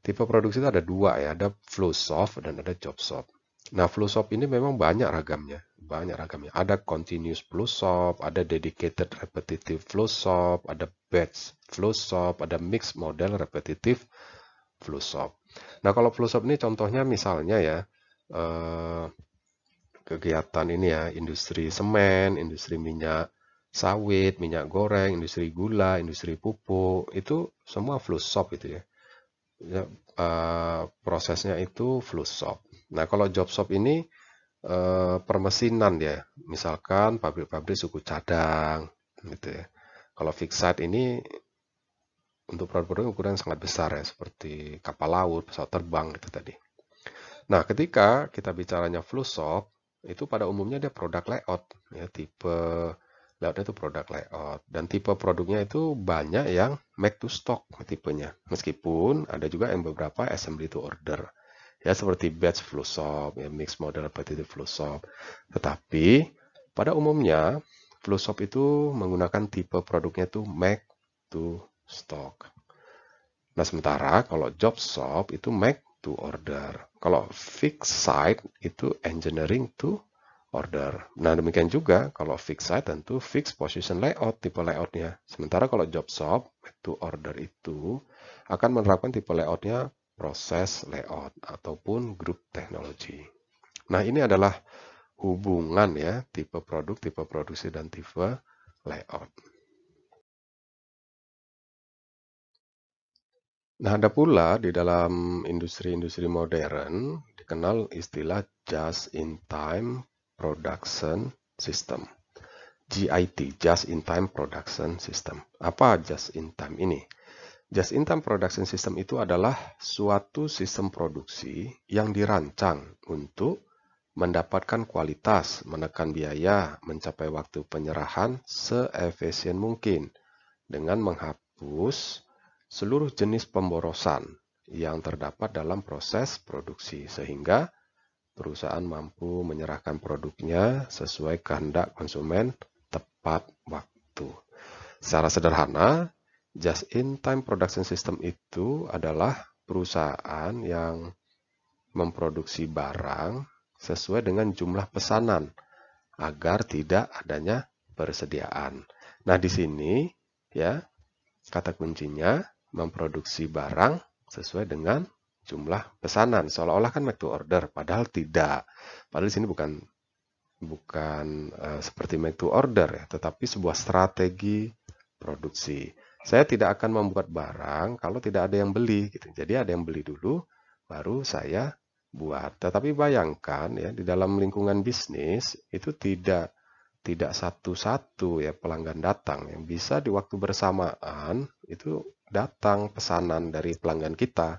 tipe produksi itu ada dua ya, ada flow soft dan ada job soft. Nah, flow soft ini memang banyak ragamnya, banyak ragamnya. Ada continuous flow soft, ada dedicated repetitive flow soft, ada batch flow soft, ada mixed model repetitive flow soft. Nah, kalau flow soft ini contohnya misalnya ya eh, kegiatan ini ya, industri semen, industri minyak, sawit, minyak goreng, industri gula, industri pupuk, itu semua shop itu ya. ya uh, prosesnya itu shop. Nah, kalau job shop ini uh, permesinan ya. Misalkan pabrik-pabrik suku cadang gitu ya. Kalau fixed ini untuk produk-produk ukuran sangat besar ya, seperti kapal laut, pesawat terbang gitu tadi. Nah, ketika kita bicaranya shop itu pada umumnya dia produk layout ya, tipe ada itu produk layout dan tipe produknya itu banyak yang make to stock tipenya meskipun ada juga yang beberapa assembly to order ya seperti batch flow shop, ya, mix model itu flow shop. Tetapi pada umumnya flow shop itu menggunakan tipe produknya itu make to stock. Nah sementara kalau job shop itu make to order. Kalau fixed site itu engineering to order. Nah, demikian juga kalau fixed site tentu fixed position layout tipe layoutnya. Sementara kalau job shop itu order itu akan menerapkan tipe layoutnya proses layout ataupun group technology. Nah, ini adalah hubungan ya tipe produk, tipe produksi dan tipe layout. Nah, ada pula di dalam industri-industri modern dikenal istilah just in time Production System. GIT, Just in Time Production System. Apa Just in Time ini? Just in Time Production System itu adalah suatu sistem produksi yang dirancang untuk mendapatkan kualitas, menekan biaya, mencapai waktu penyerahan seefisien mungkin dengan menghapus seluruh jenis pemborosan yang terdapat dalam proses produksi sehingga perusahaan mampu menyerahkan produknya sesuai kehendak konsumen tepat waktu. Secara sederhana, just in time production system itu adalah perusahaan yang memproduksi barang sesuai dengan jumlah pesanan agar tidak adanya persediaan. Nah, di sini ya kata kuncinya memproduksi barang sesuai dengan jumlah pesanan seolah-olah kan make to order padahal tidak padahal di sini bukan bukan uh, seperti make to order ya tetapi sebuah strategi produksi saya tidak akan membuat barang kalau tidak ada yang beli gitu jadi ada yang beli dulu baru saya buat tetapi bayangkan ya di dalam lingkungan bisnis itu tidak tidak satu-satu ya pelanggan datang yang bisa di waktu bersamaan itu datang pesanan dari pelanggan kita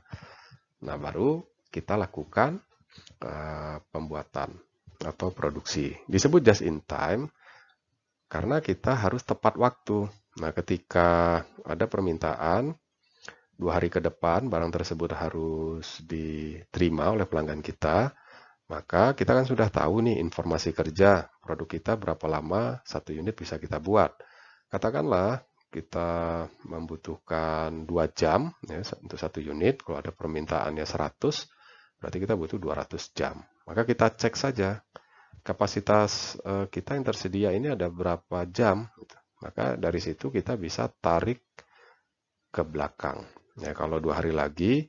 Nah, baru kita lakukan uh, pembuatan atau produksi. Disebut just in time karena kita harus tepat waktu. Nah, ketika ada permintaan dua hari ke depan barang tersebut harus diterima oleh pelanggan kita, maka kita kan sudah tahu nih informasi kerja produk kita berapa lama satu unit bisa kita buat. Katakanlah kita membutuhkan 2 jam ya, untuk satu unit. Kalau ada permintaannya 100, berarti kita butuh 200 jam. Maka kita cek saja kapasitas eh, kita yang tersedia ini ada berapa jam. Maka dari situ kita bisa tarik ke belakang. Ya, kalau dua hari lagi,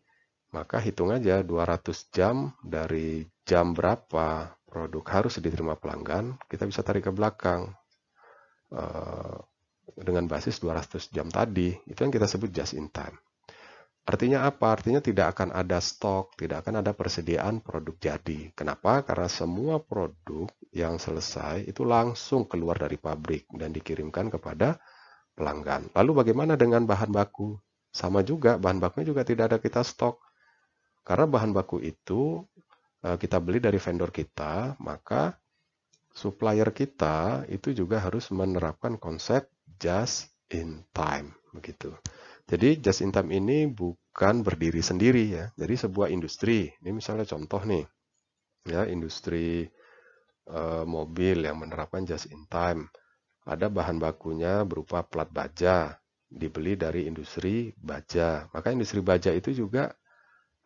maka hitung aja 200 jam dari jam berapa produk harus diterima pelanggan, kita bisa tarik ke belakang. Eh, dengan basis 200 jam tadi, itu yang kita sebut just in time. Artinya apa? Artinya tidak akan ada stok, tidak akan ada persediaan produk jadi. Kenapa? Karena semua produk yang selesai itu langsung keluar dari pabrik dan dikirimkan kepada pelanggan. Lalu bagaimana dengan bahan baku? Sama juga, bahan bakunya juga tidak ada kita stok. Karena bahan baku itu eh, kita beli dari vendor kita, maka supplier kita itu juga harus menerapkan konsep just in time begitu. Jadi just in time ini bukan berdiri sendiri ya. Jadi sebuah industri, ini misalnya contoh nih, ya industri uh, mobil yang menerapkan just in time. Ada bahan bakunya berupa plat baja, dibeli dari industri baja. Maka industri baja itu juga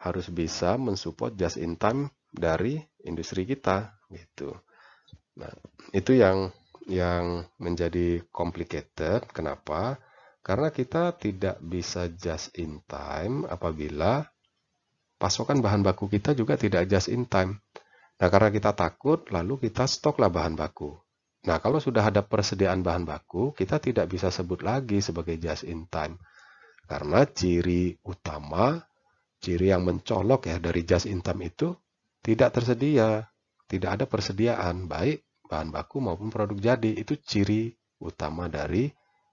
harus bisa mensupport just in time dari industri kita gitu. Nah, itu yang yang menjadi complicated. Kenapa? Karena kita tidak bisa just in time apabila pasokan bahan baku kita juga tidak just in time. Nah, karena kita takut, lalu kita stoklah bahan baku. Nah, kalau sudah ada persediaan bahan baku, kita tidak bisa sebut lagi sebagai just in time. Karena ciri utama, ciri yang mencolok ya dari just in time itu tidak tersedia, tidak ada persediaan, baik bahan baku maupun produk jadi. Itu ciri utama dari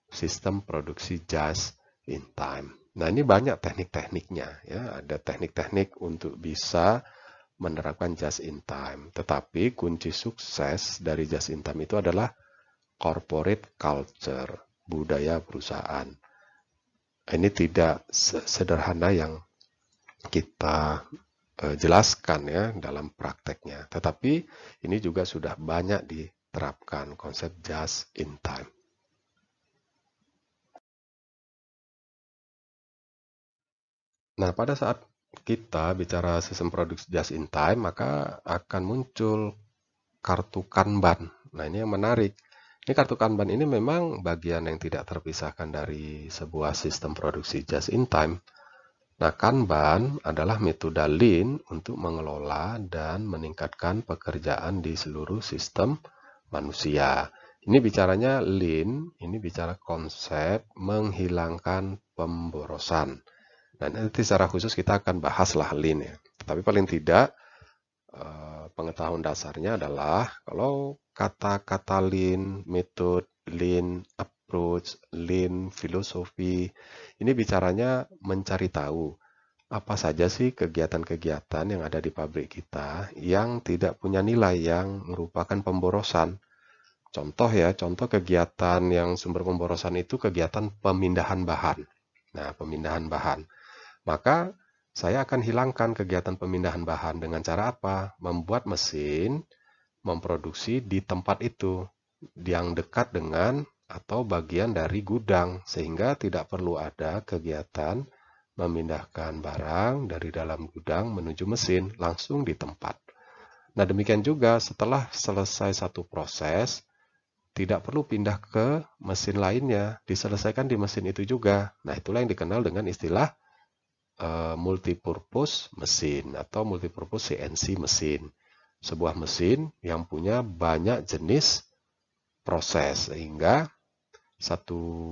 sistem produksi just in time. Nah, ini banyak teknik-tekniknya ya. Ada teknik-teknik untuk bisa menerapkan just in time. Tetapi kunci sukses dari just in time itu adalah corporate culture, budaya perusahaan. Ini tidak sederhana yang kita Eh, jelaskan ya dalam prakteknya. Tetapi ini juga sudah banyak diterapkan konsep just in time. Nah, pada saat kita bicara sistem produksi just in time, maka akan muncul kartu Kanban. Nah, ini yang menarik. Ini kartu Kanban ini memang bagian yang tidak terpisahkan dari sebuah sistem produksi just in time Nah, Kanban adalah metode Lean untuk mengelola dan meningkatkan pekerjaan di seluruh sistem manusia. Ini bicaranya Lean, ini bicara konsep menghilangkan pemborosan. Dan nah, nanti secara khusus kita akan bahaslah Lean ya. Tapi paling tidak eh, pengetahuan dasarnya adalah kalau kata-kata Lean, metode Lean, approach, lean, filosofi. Ini bicaranya mencari tahu apa saja sih kegiatan-kegiatan yang ada di pabrik kita yang tidak punya nilai yang merupakan pemborosan. Contoh ya, contoh kegiatan yang sumber pemborosan itu kegiatan pemindahan bahan. Nah, pemindahan bahan. Maka saya akan hilangkan kegiatan pemindahan bahan dengan cara apa? Membuat mesin memproduksi di tempat itu yang dekat dengan atau bagian dari gudang, sehingga tidak perlu ada kegiatan memindahkan barang dari dalam gudang menuju mesin langsung di tempat. Nah, demikian juga setelah selesai satu proses, tidak perlu pindah ke mesin lainnya, diselesaikan di mesin itu juga. Nah, itulah yang dikenal dengan istilah uh, multipurpose mesin atau multipurpose CNC mesin. Sebuah mesin yang punya banyak jenis proses sehingga satu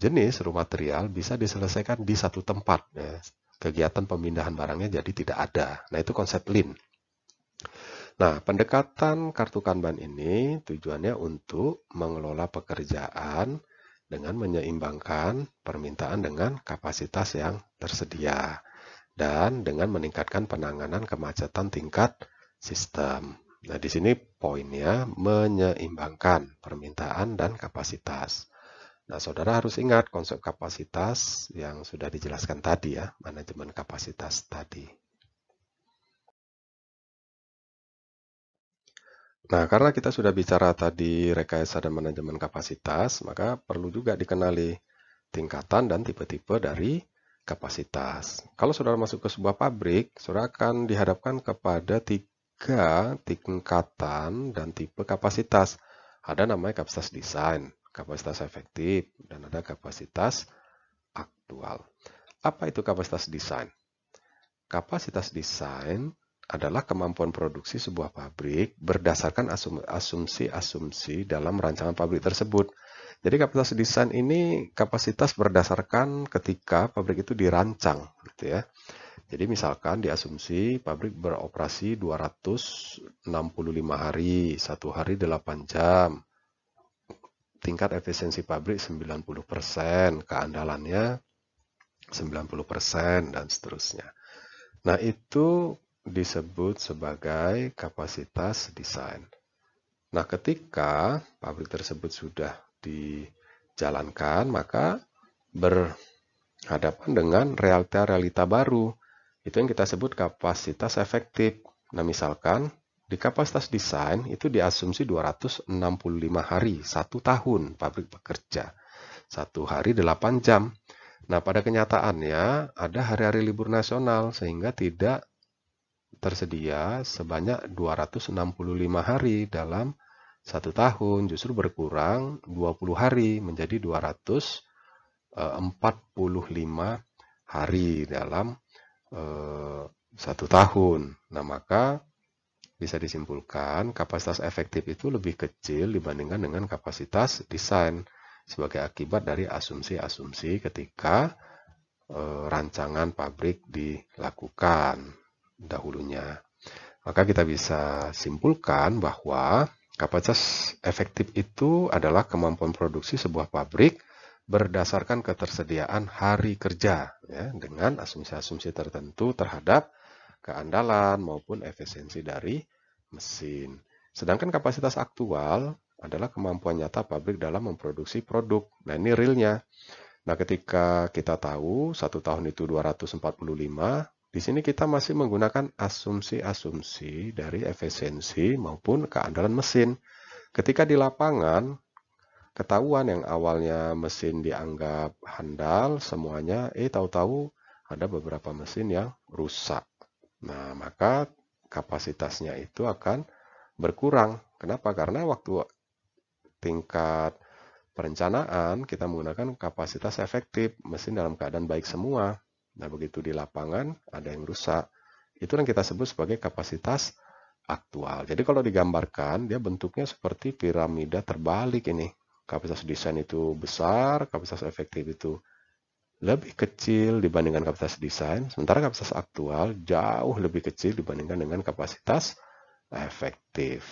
jenis rumah material bisa diselesaikan di satu tempat. Ya. Kegiatan pemindahan barangnya jadi tidak ada. Nah, itu konsep lean. Nah, pendekatan kartu Kanban ini tujuannya untuk mengelola pekerjaan dengan menyeimbangkan permintaan dengan kapasitas yang tersedia dan dengan meningkatkan penanganan kemacetan tingkat sistem. Nah, di sini poinnya menyeimbangkan permintaan dan kapasitas. Nah, saudara harus ingat konsep kapasitas yang sudah dijelaskan tadi ya, manajemen kapasitas tadi. Nah, karena kita sudah bicara tadi rekayasa dan manajemen kapasitas, maka perlu juga dikenali tingkatan dan tipe-tipe dari kapasitas. Kalau saudara masuk ke sebuah pabrik, saudara akan dihadapkan kepada tiga tiga tingkatan dan tipe kapasitas. Ada namanya kapasitas desain, kapasitas efektif, dan ada kapasitas aktual. Apa itu kapasitas desain? Kapasitas desain adalah kemampuan produksi sebuah pabrik berdasarkan asumsi-asumsi dalam rancangan pabrik tersebut. Jadi kapasitas desain ini kapasitas berdasarkan ketika pabrik itu dirancang, gitu ya. Jadi misalkan diasumsi pabrik beroperasi 265 hari, satu hari 8 jam. Tingkat efisiensi pabrik 90%, keandalannya 90% dan seterusnya. Nah, itu disebut sebagai kapasitas desain. Nah, ketika pabrik tersebut sudah dijalankan, maka berhadapan dengan realita-realita baru itu yang kita sebut kapasitas efektif. Nah, misalkan di kapasitas desain itu diasumsi 265 hari, satu tahun pabrik bekerja. Satu hari 8 jam. Nah, pada kenyataannya ada hari-hari libur nasional sehingga tidak tersedia sebanyak 265 hari dalam satu tahun justru berkurang 20 hari menjadi 245 eh, hari dalam Eh, satu tahun. Nah, maka bisa disimpulkan kapasitas efektif itu lebih kecil dibandingkan dengan kapasitas desain sebagai akibat dari asumsi-asumsi ketika e, rancangan pabrik dilakukan dahulunya. Maka kita bisa simpulkan bahwa kapasitas efektif itu adalah kemampuan produksi sebuah pabrik berdasarkan ketersediaan hari kerja ya, dengan asumsi-asumsi tertentu terhadap keandalan maupun efisiensi dari mesin. Sedangkan kapasitas aktual adalah kemampuan nyata pabrik dalam memproduksi produk. Nah ini realnya. Nah ketika kita tahu satu tahun itu 245, di sini kita masih menggunakan asumsi-asumsi dari efisiensi maupun keandalan mesin. Ketika di lapangan, ketahuan yang awalnya mesin dianggap handal semuanya, eh tahu-tahu ada beberapa mesin yang rusak. Nah, maka kapasitasnya itu akan berkurang. Kenapa? Karena waktu tingkat perencanaan kita menggunakan kapasitas efektif, mesin dalam keadaan baik semua. Nah, begitu di lapangan ada yang rusak. Itu yang kita sebut sebagai kapasitas aktual. Jadi kalau digambarkan, dia bentuknya seperti piramida terbalik ini kapasitas desain itu besar, kapasitas efektif itu lebih kecil dibandingkan kapasitas desain, sementara kapasitas aktual jauh lebih kecil dibandingkan dengan kapasitas efektif.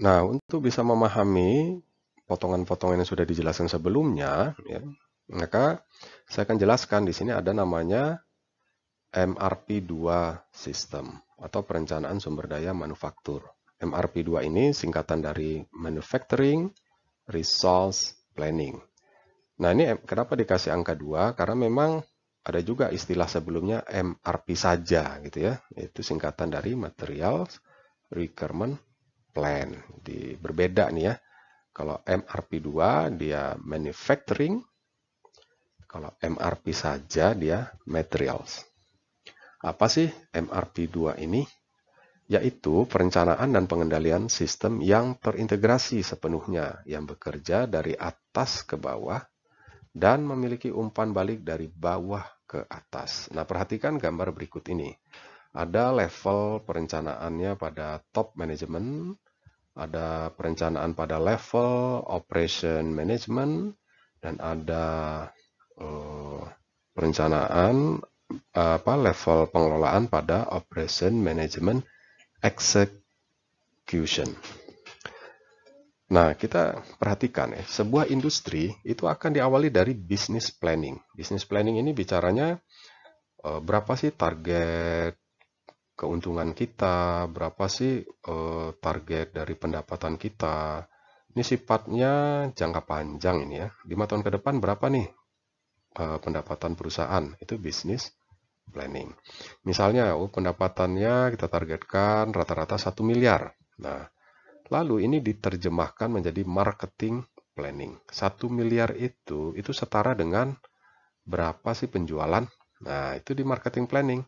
Nah, untuk bisa memahami potongan-potongan yang sudah dijelaskan sebelumnya, ya, maka saya akan jelaskan di sini ada namanya MRP2 System atau perencanaan sumber daya manufaktur. MRP2 ini singkatan dari Manufacturing Resource Planning. Nah ini kenapa dikasih angka 2? Karena memang ada juga istilah sebelumnya MRP saja gitu ya. Itu singkatan dari Material Requirement Plan. Di, berbeda nih ya. Kalau MRP2 dia Manufacturing. Kalau MRP saja dia Materials. Apa sih MRP2 ini? yaitu perencanaan dan pengendalian sistem yang terintegrasi sepenuhnya, yang bekerja dari atas ke bawah dan memiliki umpan balik dari bawah ke atas. Nah, perhatikan gambar berikut ini. Ada level perencanaannya pada top management, ada perencanaan pada level operation management, dan ada uh, perencanaan apa level pengelolaan pada operation management execution. Nah, kita perhatikan ya, sebuah industri itu akan diawali dari business planning. Business planning ini bicaranya eh, berapa sih target keuntungan kita, berapa sih eh, target dari pendapatan kita. Ini sifatnya jangka panjang ini ya. 5 tahun ke depan berapa nih eh, pendapatan perusahaan? Itu business planning. Misalnya oh, pendapatannya kita targetkan rata-rata 1 miliar. Nah, lalu ini diterjemahkan menjadi marketing planning. 1 miliar itu itu setara dengan berapa sih penjualan? Nah, itu di marketing planning.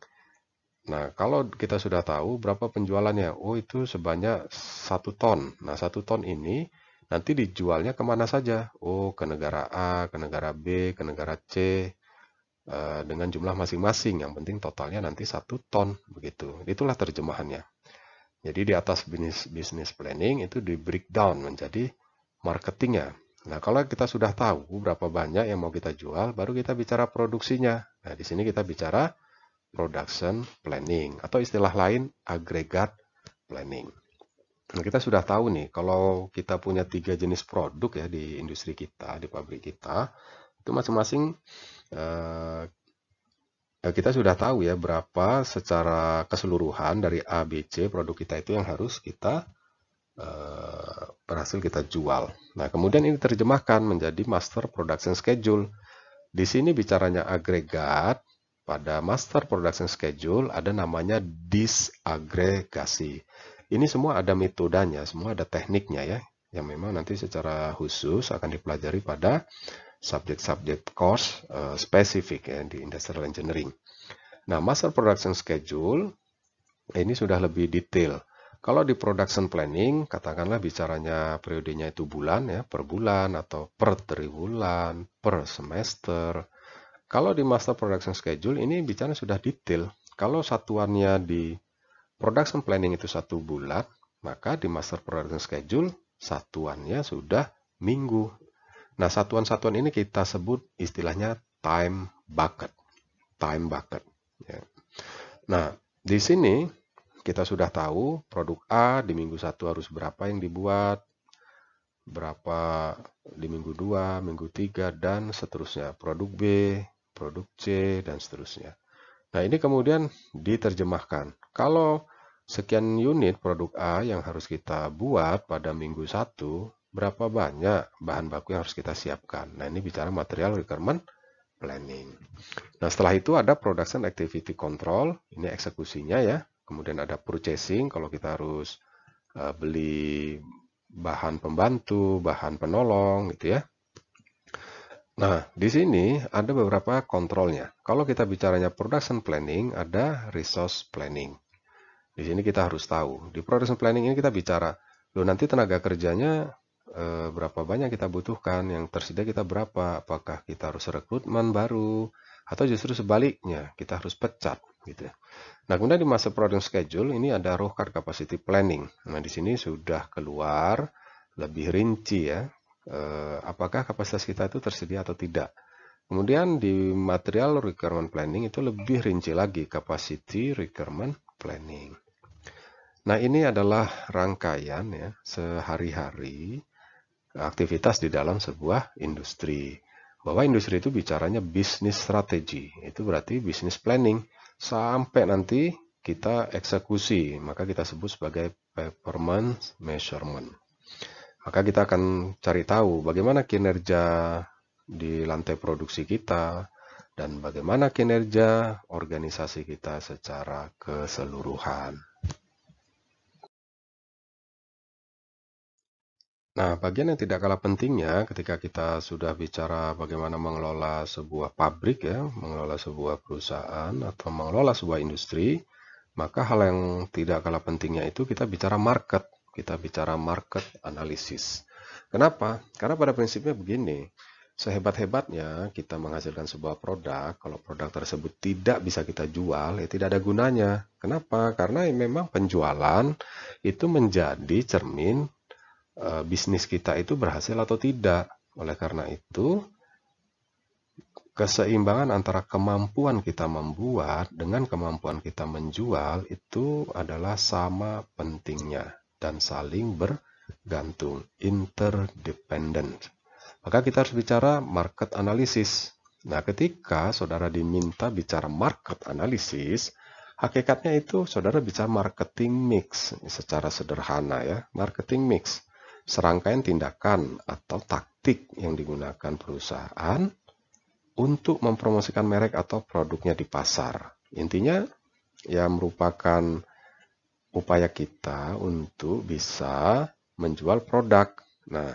Nah, kalau kita sudah tahu berapa penjualannya, oh itu sebanyak satu ton. Nah, satu ton ini nanti dijualnya kemana saja? Oh, ke negara A, ke negara B, ke negara C, Eh, dengan jumlah masing-masing. Yang penting totalnya nanti satu ton begitu. Itulah terjemahannya. Jadi di atas bisnis business planning itu di breakdown menjadi marketingnya. Nah kalau kita sudah tahu berapa banyak yang mau kita jual, baru kita bicara produksinya. Nah di sini kita bicara production planning atau istilah lain agregat planning. Nah, kita sudah tahu nih kalau kita punya tiga jenis produk ya di industri kita, di pabrik kita, itu masing-masing Eh, eh, kita sudah tahu ya berapa secara keseluruhan dari ABC produk kita itu yang harus kita eh, berhasil kita jual. Nah, kemudian ini terjemahkan menjadi master production schedule. Di sini bicaranya agregat, pada master production schedule ada namanya disagregasi. Ini semua ada metodenya, semua ada tekniknya ya, yang memang nanti secara khusus akan dipelajari pada Subjek-subjek course uh, eh, spesifik ya, di Industrial Engineering. Nah, Master Production Schedule ini sudah lebih detail. Kalau di production planning, katakanlah bicaranya periodenya itu bulan ya, per bulan atau per triwulan, per semester. Kalau di master production schedule ini bicara sudah detail. Kalau satuannya di production planning itu satu bulan, maka di master production schedule satuannya sudah minggu Nah, satuan-satuan ini kita sebut istilahnya time bucket. Time bucket. Ya. Nah, di sini kita sudah tahu produk A di minggu satu harus berapa yang dibuat, berapa di minggu 2, minggu 3, dan seterusnya. Produk B, produk C, dan seterusnya. Nah, ini kemudian diterjemahkan. Kalau sekian unit produk A yang harus kita buat pada minggu 1, berapa banyak bahan baku yang harus kita siapkan. Nah, ini bicara material requirement planning. Nah, setelah itu ada production activity control, ini eksekusinya ya. Kemudian ada purchasing, kalau kita harus eh, beli bahan pembantu, bahan penolong gitu ya. Nah, di sini ada beberapa kontrolnya. Kalau kita bicaranya production planning, ada resource planning. Di sini kita harus tahu, di production planning ini kita bicara, loh nanti tenaga kerjanya e, berapa banyak kita butuhkan, yang tersedia kita berapa, apakah kita harus rekrutmen baru, atau justru sebaliknya, kita harus pecat. gitu. Ya. Nah, kemudian di masa product schedule, ini ada roh card capacity planning. Nah, di sini sudah keluar lebih rinci ya, e, apakah kapasitas kita itu tersedia atau tidak. Kemudian di material requirement planning itu lebih rinci lagi capacity requirement planning. Nah, ini adalah rangkaian ya sehari-hari aktivitas di dalam sebuah industri. Bahwa industri itu bicaranya bisnis strategi, itu berarti bisnis planning sampai nanti kita eksekusi, maka kita sebut sebagai performance measurement. Maka kita akan cari tahu bagaimana kinerja di lantai produksi kita dan bagaimana kinerja organisasi kita secara keseluruhan. Nah, bagian yang tidak kalah pentingnya ketika kita sudah bicara bagaimana mengelola sebuah pabrik ya, mengelola sebuah perusahaan atau mengelola sebuah industri, maka hal yang tidak kalah pentingnya itu kita bicara market, kita bicara market analysis Kenapa? Karena pada prinsipnya begini, sehebat-hebatnya kita menghasilkan sebuah produk, kalau produk tersebut tidak bisa kita jual, ya tidak ada gunanya. Kenapa? Karena memang penjualan itu menjadi cermin Eh, bisnis kita itu berhasil atau tidak. Oleh karena itu, keseimbangan antara kemampuan kita membuat dengan kemampuan kita menjual itu adalah sama pentingnya dan saling bergantung, interdependent. Maka kita harus bicara market analysis. Nah, ketika saudara diminta bicara market analysis, hakikatnya itu saudara bicara marketing mix secara sederhana ya, marketing mix serangkaian tindakan atau taktik yang digunakan perusahaan untuk mempromosikan merek atau produknya di pasar. Intinya ya merupakan upaya kita untuk bisa menjual produk. Nah,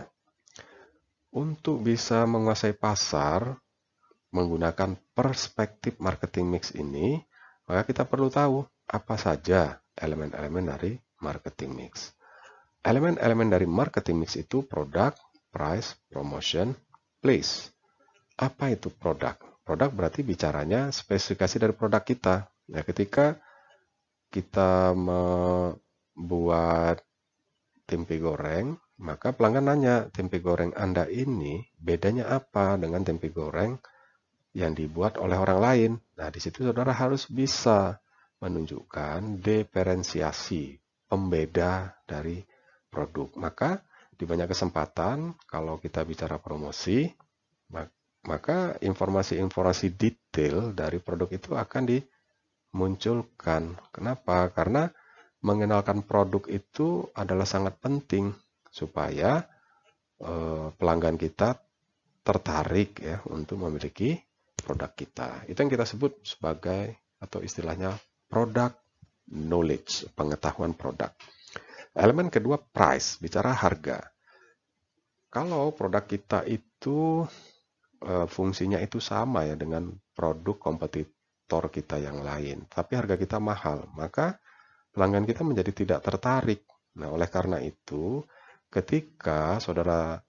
untuk bisa menguasai pasar menggunakan perspektif marketing mix ini, maka kita perlu tahu apa saja elemen-elemen dari marketing mix. Elemen-elemen dari marketing mix itu produk, price, promotion, place. Apa itu produk? Produk berarti bicaranya spesifikasi dari produk kita. Nah, ketika kita membuat tempe goreng, maka pelanggan nanya, tempe goreng Anda ini bedanya apa dengan tempe goreng yang dibuat oleh orang lain? Nah, di situ saudara harus bisa menunjukkan diferensiasi, pembeda dari produk. Maka di banyak kesempatan kalau kita bicara promosi, maka informasi-informasi detail dari produk itu akan dimunculkan. Kenapa? Karena mengenalkan produk itu adalah sangat penting supaya eh, pelanggan kita tertarik ya untuk memiliki produk kita. Itu yang kita sebut sebagai atau istilahnya produk knowledge, pengetahuan produk. Elemen kedua price, bicara harga. Kalau produk kita itu eh, fungsinya itu sama ya dengan produk kompetitor kita yang lain, tapi harga kita mahal, maka pelanggan kita menjadi tidak tertarik. Nah, oleh karena itu, ketika saudara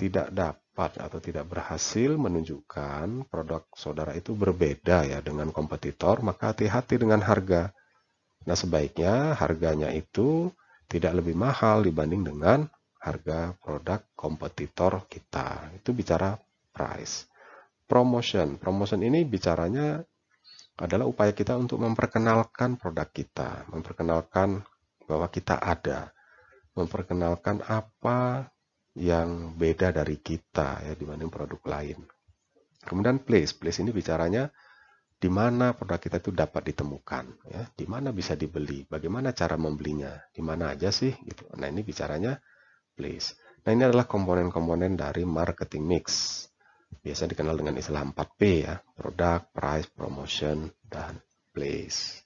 tidak dapat atau tidak berhasil menunjukkan produk saudara itu berbeda ya dengan kompetitor, maka hati-hati dengan harga. Nah, sebaiknya harganya itu tidak lebih mahal dibanding dengan harga produk kompetitor kita. Itu bicara price. Promotion. Promotion ini bicaranya adalah upaya kita untuk memperkenalkan produk kita, memperkenalkan bahwa kita ada, memperkenalkan apa yang beda dari kita ya dibanding produk lain. Kemudian place, place ini bicaranya di mana produk kita itu dapat ditemukan, ya, di mana bisa dibeli, bagaimana cara membelinya, di mana aja sih, gitu. Nah ini bicaranya place. Nah ini adalah komponen-komponen dari marketing mix. Biasa dikenal dengan istilah 4P ya, produk, price, promotion, dan place.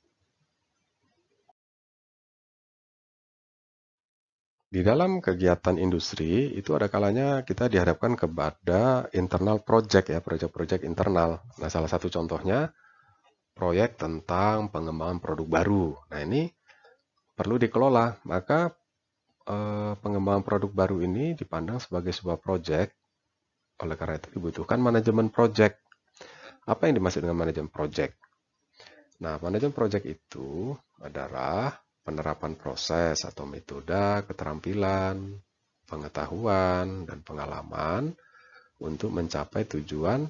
Di dalam kegiatan industri itu ada kalanya kita dihadapkan kepada internal project ya, project-project internal. Nah, salah satu contohnya proyek tentang pengembangan produk baru. Nah, ini perlu dikelola. Maka eh, pengembangan produk baru ini dipandang sebagai sebuah proyek. Oleh karena itu dibutuhkan manajemen proyek. Apa yang dimaksud dengan manajemen proyek? Nah, manajemen proyek itu adalah penerapan proses atau metode, keterampilan, pengetahuan, dan pengalaman untuk mencapai tujuan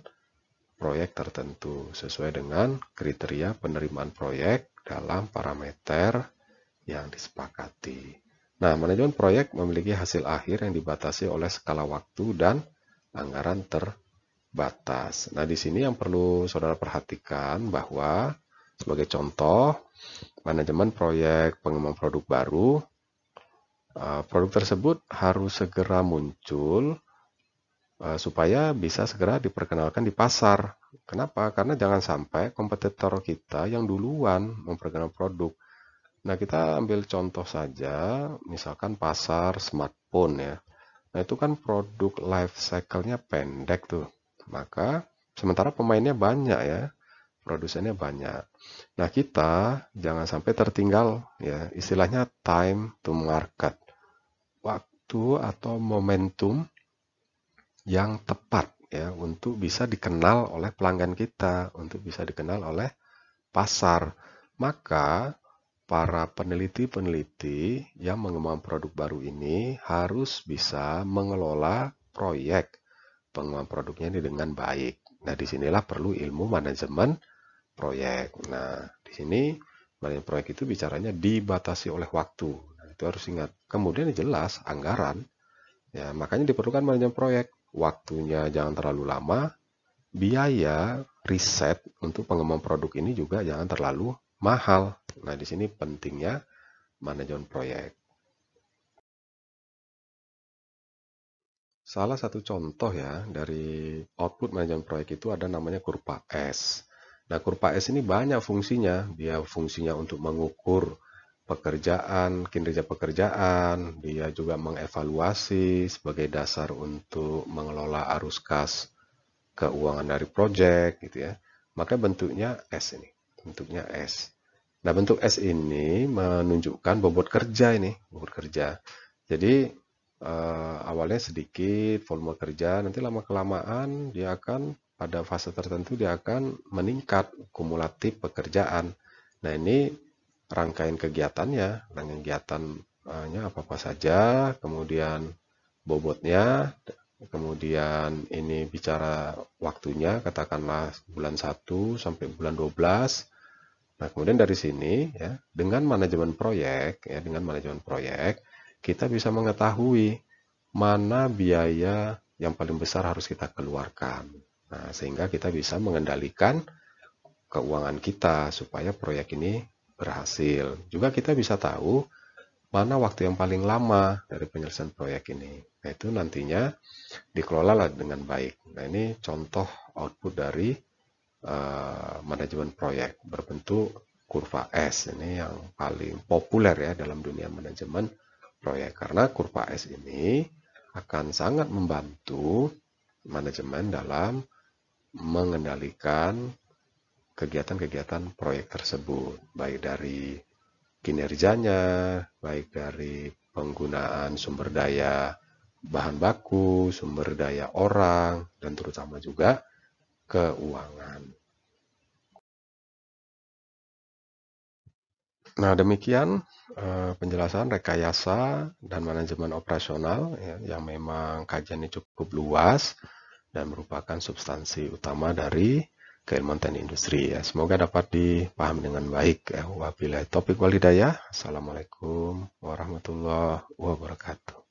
proyek tertentu sesuai dengan kriteria penerimaan proyek dalam parameter yang disepakati. Nah, manajemen proyek memiliki hasil akhir yang dibatasi oleh skala waktu dan anggaran terbatas. Nah, di sini yang perlu saudara perhatikan bahwa sebagai contoh, manajemen proyek pengembangan produk baru, eh, produk tersebut harus segera muncul Eh, supaya bisa segera diperkenalkan di pasar. Kenapa? Karena jangan sampai kompetitor kita yang duluan memperkenalkan produk. Nah, kita ambil contoh saja, misalkan pasar smartphone ya. Nah, itu kan produk life cycle-nya pendek tuh. Maka, sementara pemainnya banyak ya, produsennya banyak. Nah, kita jangan sampai tertinggal ya, istilahnya time to market. Waktu atau momentum yang tepat ya untuk bisa dikenal oleh pelanggan kita, untuk bisa dikenal oleh pasar. Maka para peneliti-peneliti yang mengembangkan produk baru ini harus bisa mengelola proyek pengembangan produknya ini dengan baik. Nah, disinilah perlu ilmu manajemen proyek. Nah, di sini manajemen proyek itu bicaranya dibatasi oleh waktu. Nah, itu harus ingat. Kemudian jelas anggaran. Ya, makanya diperlukan manajemen proyek waktunya jangan terlalu lama, biaya riset untuk pengembangan produk ini juga jangan terlalu mahal. Nah, di sini pentingnya manajemen proyek. Salah satu contoh ya dari output manajemen proyek itu ada namanya kurva S. Nah, kurva S ini banyak fungsinya. Dia fungsinya untuk mengukur pekerjaan, kinerja pekerjaan, dia juga mengevaluasi sebagai dasar untuk mengelola arus kas keuangan dari proyek gitu ya. Maka bentuknya S ini, bentuknya S. Nah, bentuk S ini menunjukkan bobot kerja ini, bobot kerja. Jadi eh, awalnya sedikit volume kerja, nanti lama kelamaan dia akan pada fase tertentu dia akan meningkat kumulatif pekerjaan. Nah, ini rangkaian kegiatannya, rangkaian nah, kegiatannya apa-apa saja, kemudian bobotnya, kemudian ini bicara waktunya, katakanlah bulan 1 sampai bulan 12. Nah, kemudian dari sini ya, dengan manajemen proyek ya, dengan manajemen proyek kita bisa mengetahui mana biaya yang paling besar harus kita keluarkan. Nah, sehingga kita bisa mengendalikan keuangan kita supaya proyek ini berhasil. Juga kita bisa tahu mana waktu yang paling lama dari penyelesaian proyek ini. Nah, itu nantinya dikelola dengan baik. Nah, ini contoh output dari uh, manajemen proyek berbentuk kurva S. Ini yang paling populer ya dalam dunia manajemen proyek karena kurva S ini akan sangat membantu manajemen dalam mengendalikan kegiatan-kegiatan proyek tersebut, baik dari kinerjanya, baik dari penggunaan sumber daya bahan baku, sumber daya orang, dan terutama juga keuangan. Nah, demikian eh, penjelasan rekayasa dan manajemen operasional ya, yang memang kajiannya cukup luas dan merupakan substansi utama dari Keilmuan Industri ya. Semoga dapat dipahami dengan baik. Ya. Wabillahi topik walidaya. Assalamualaikum warahmatullahi wabarakatuh.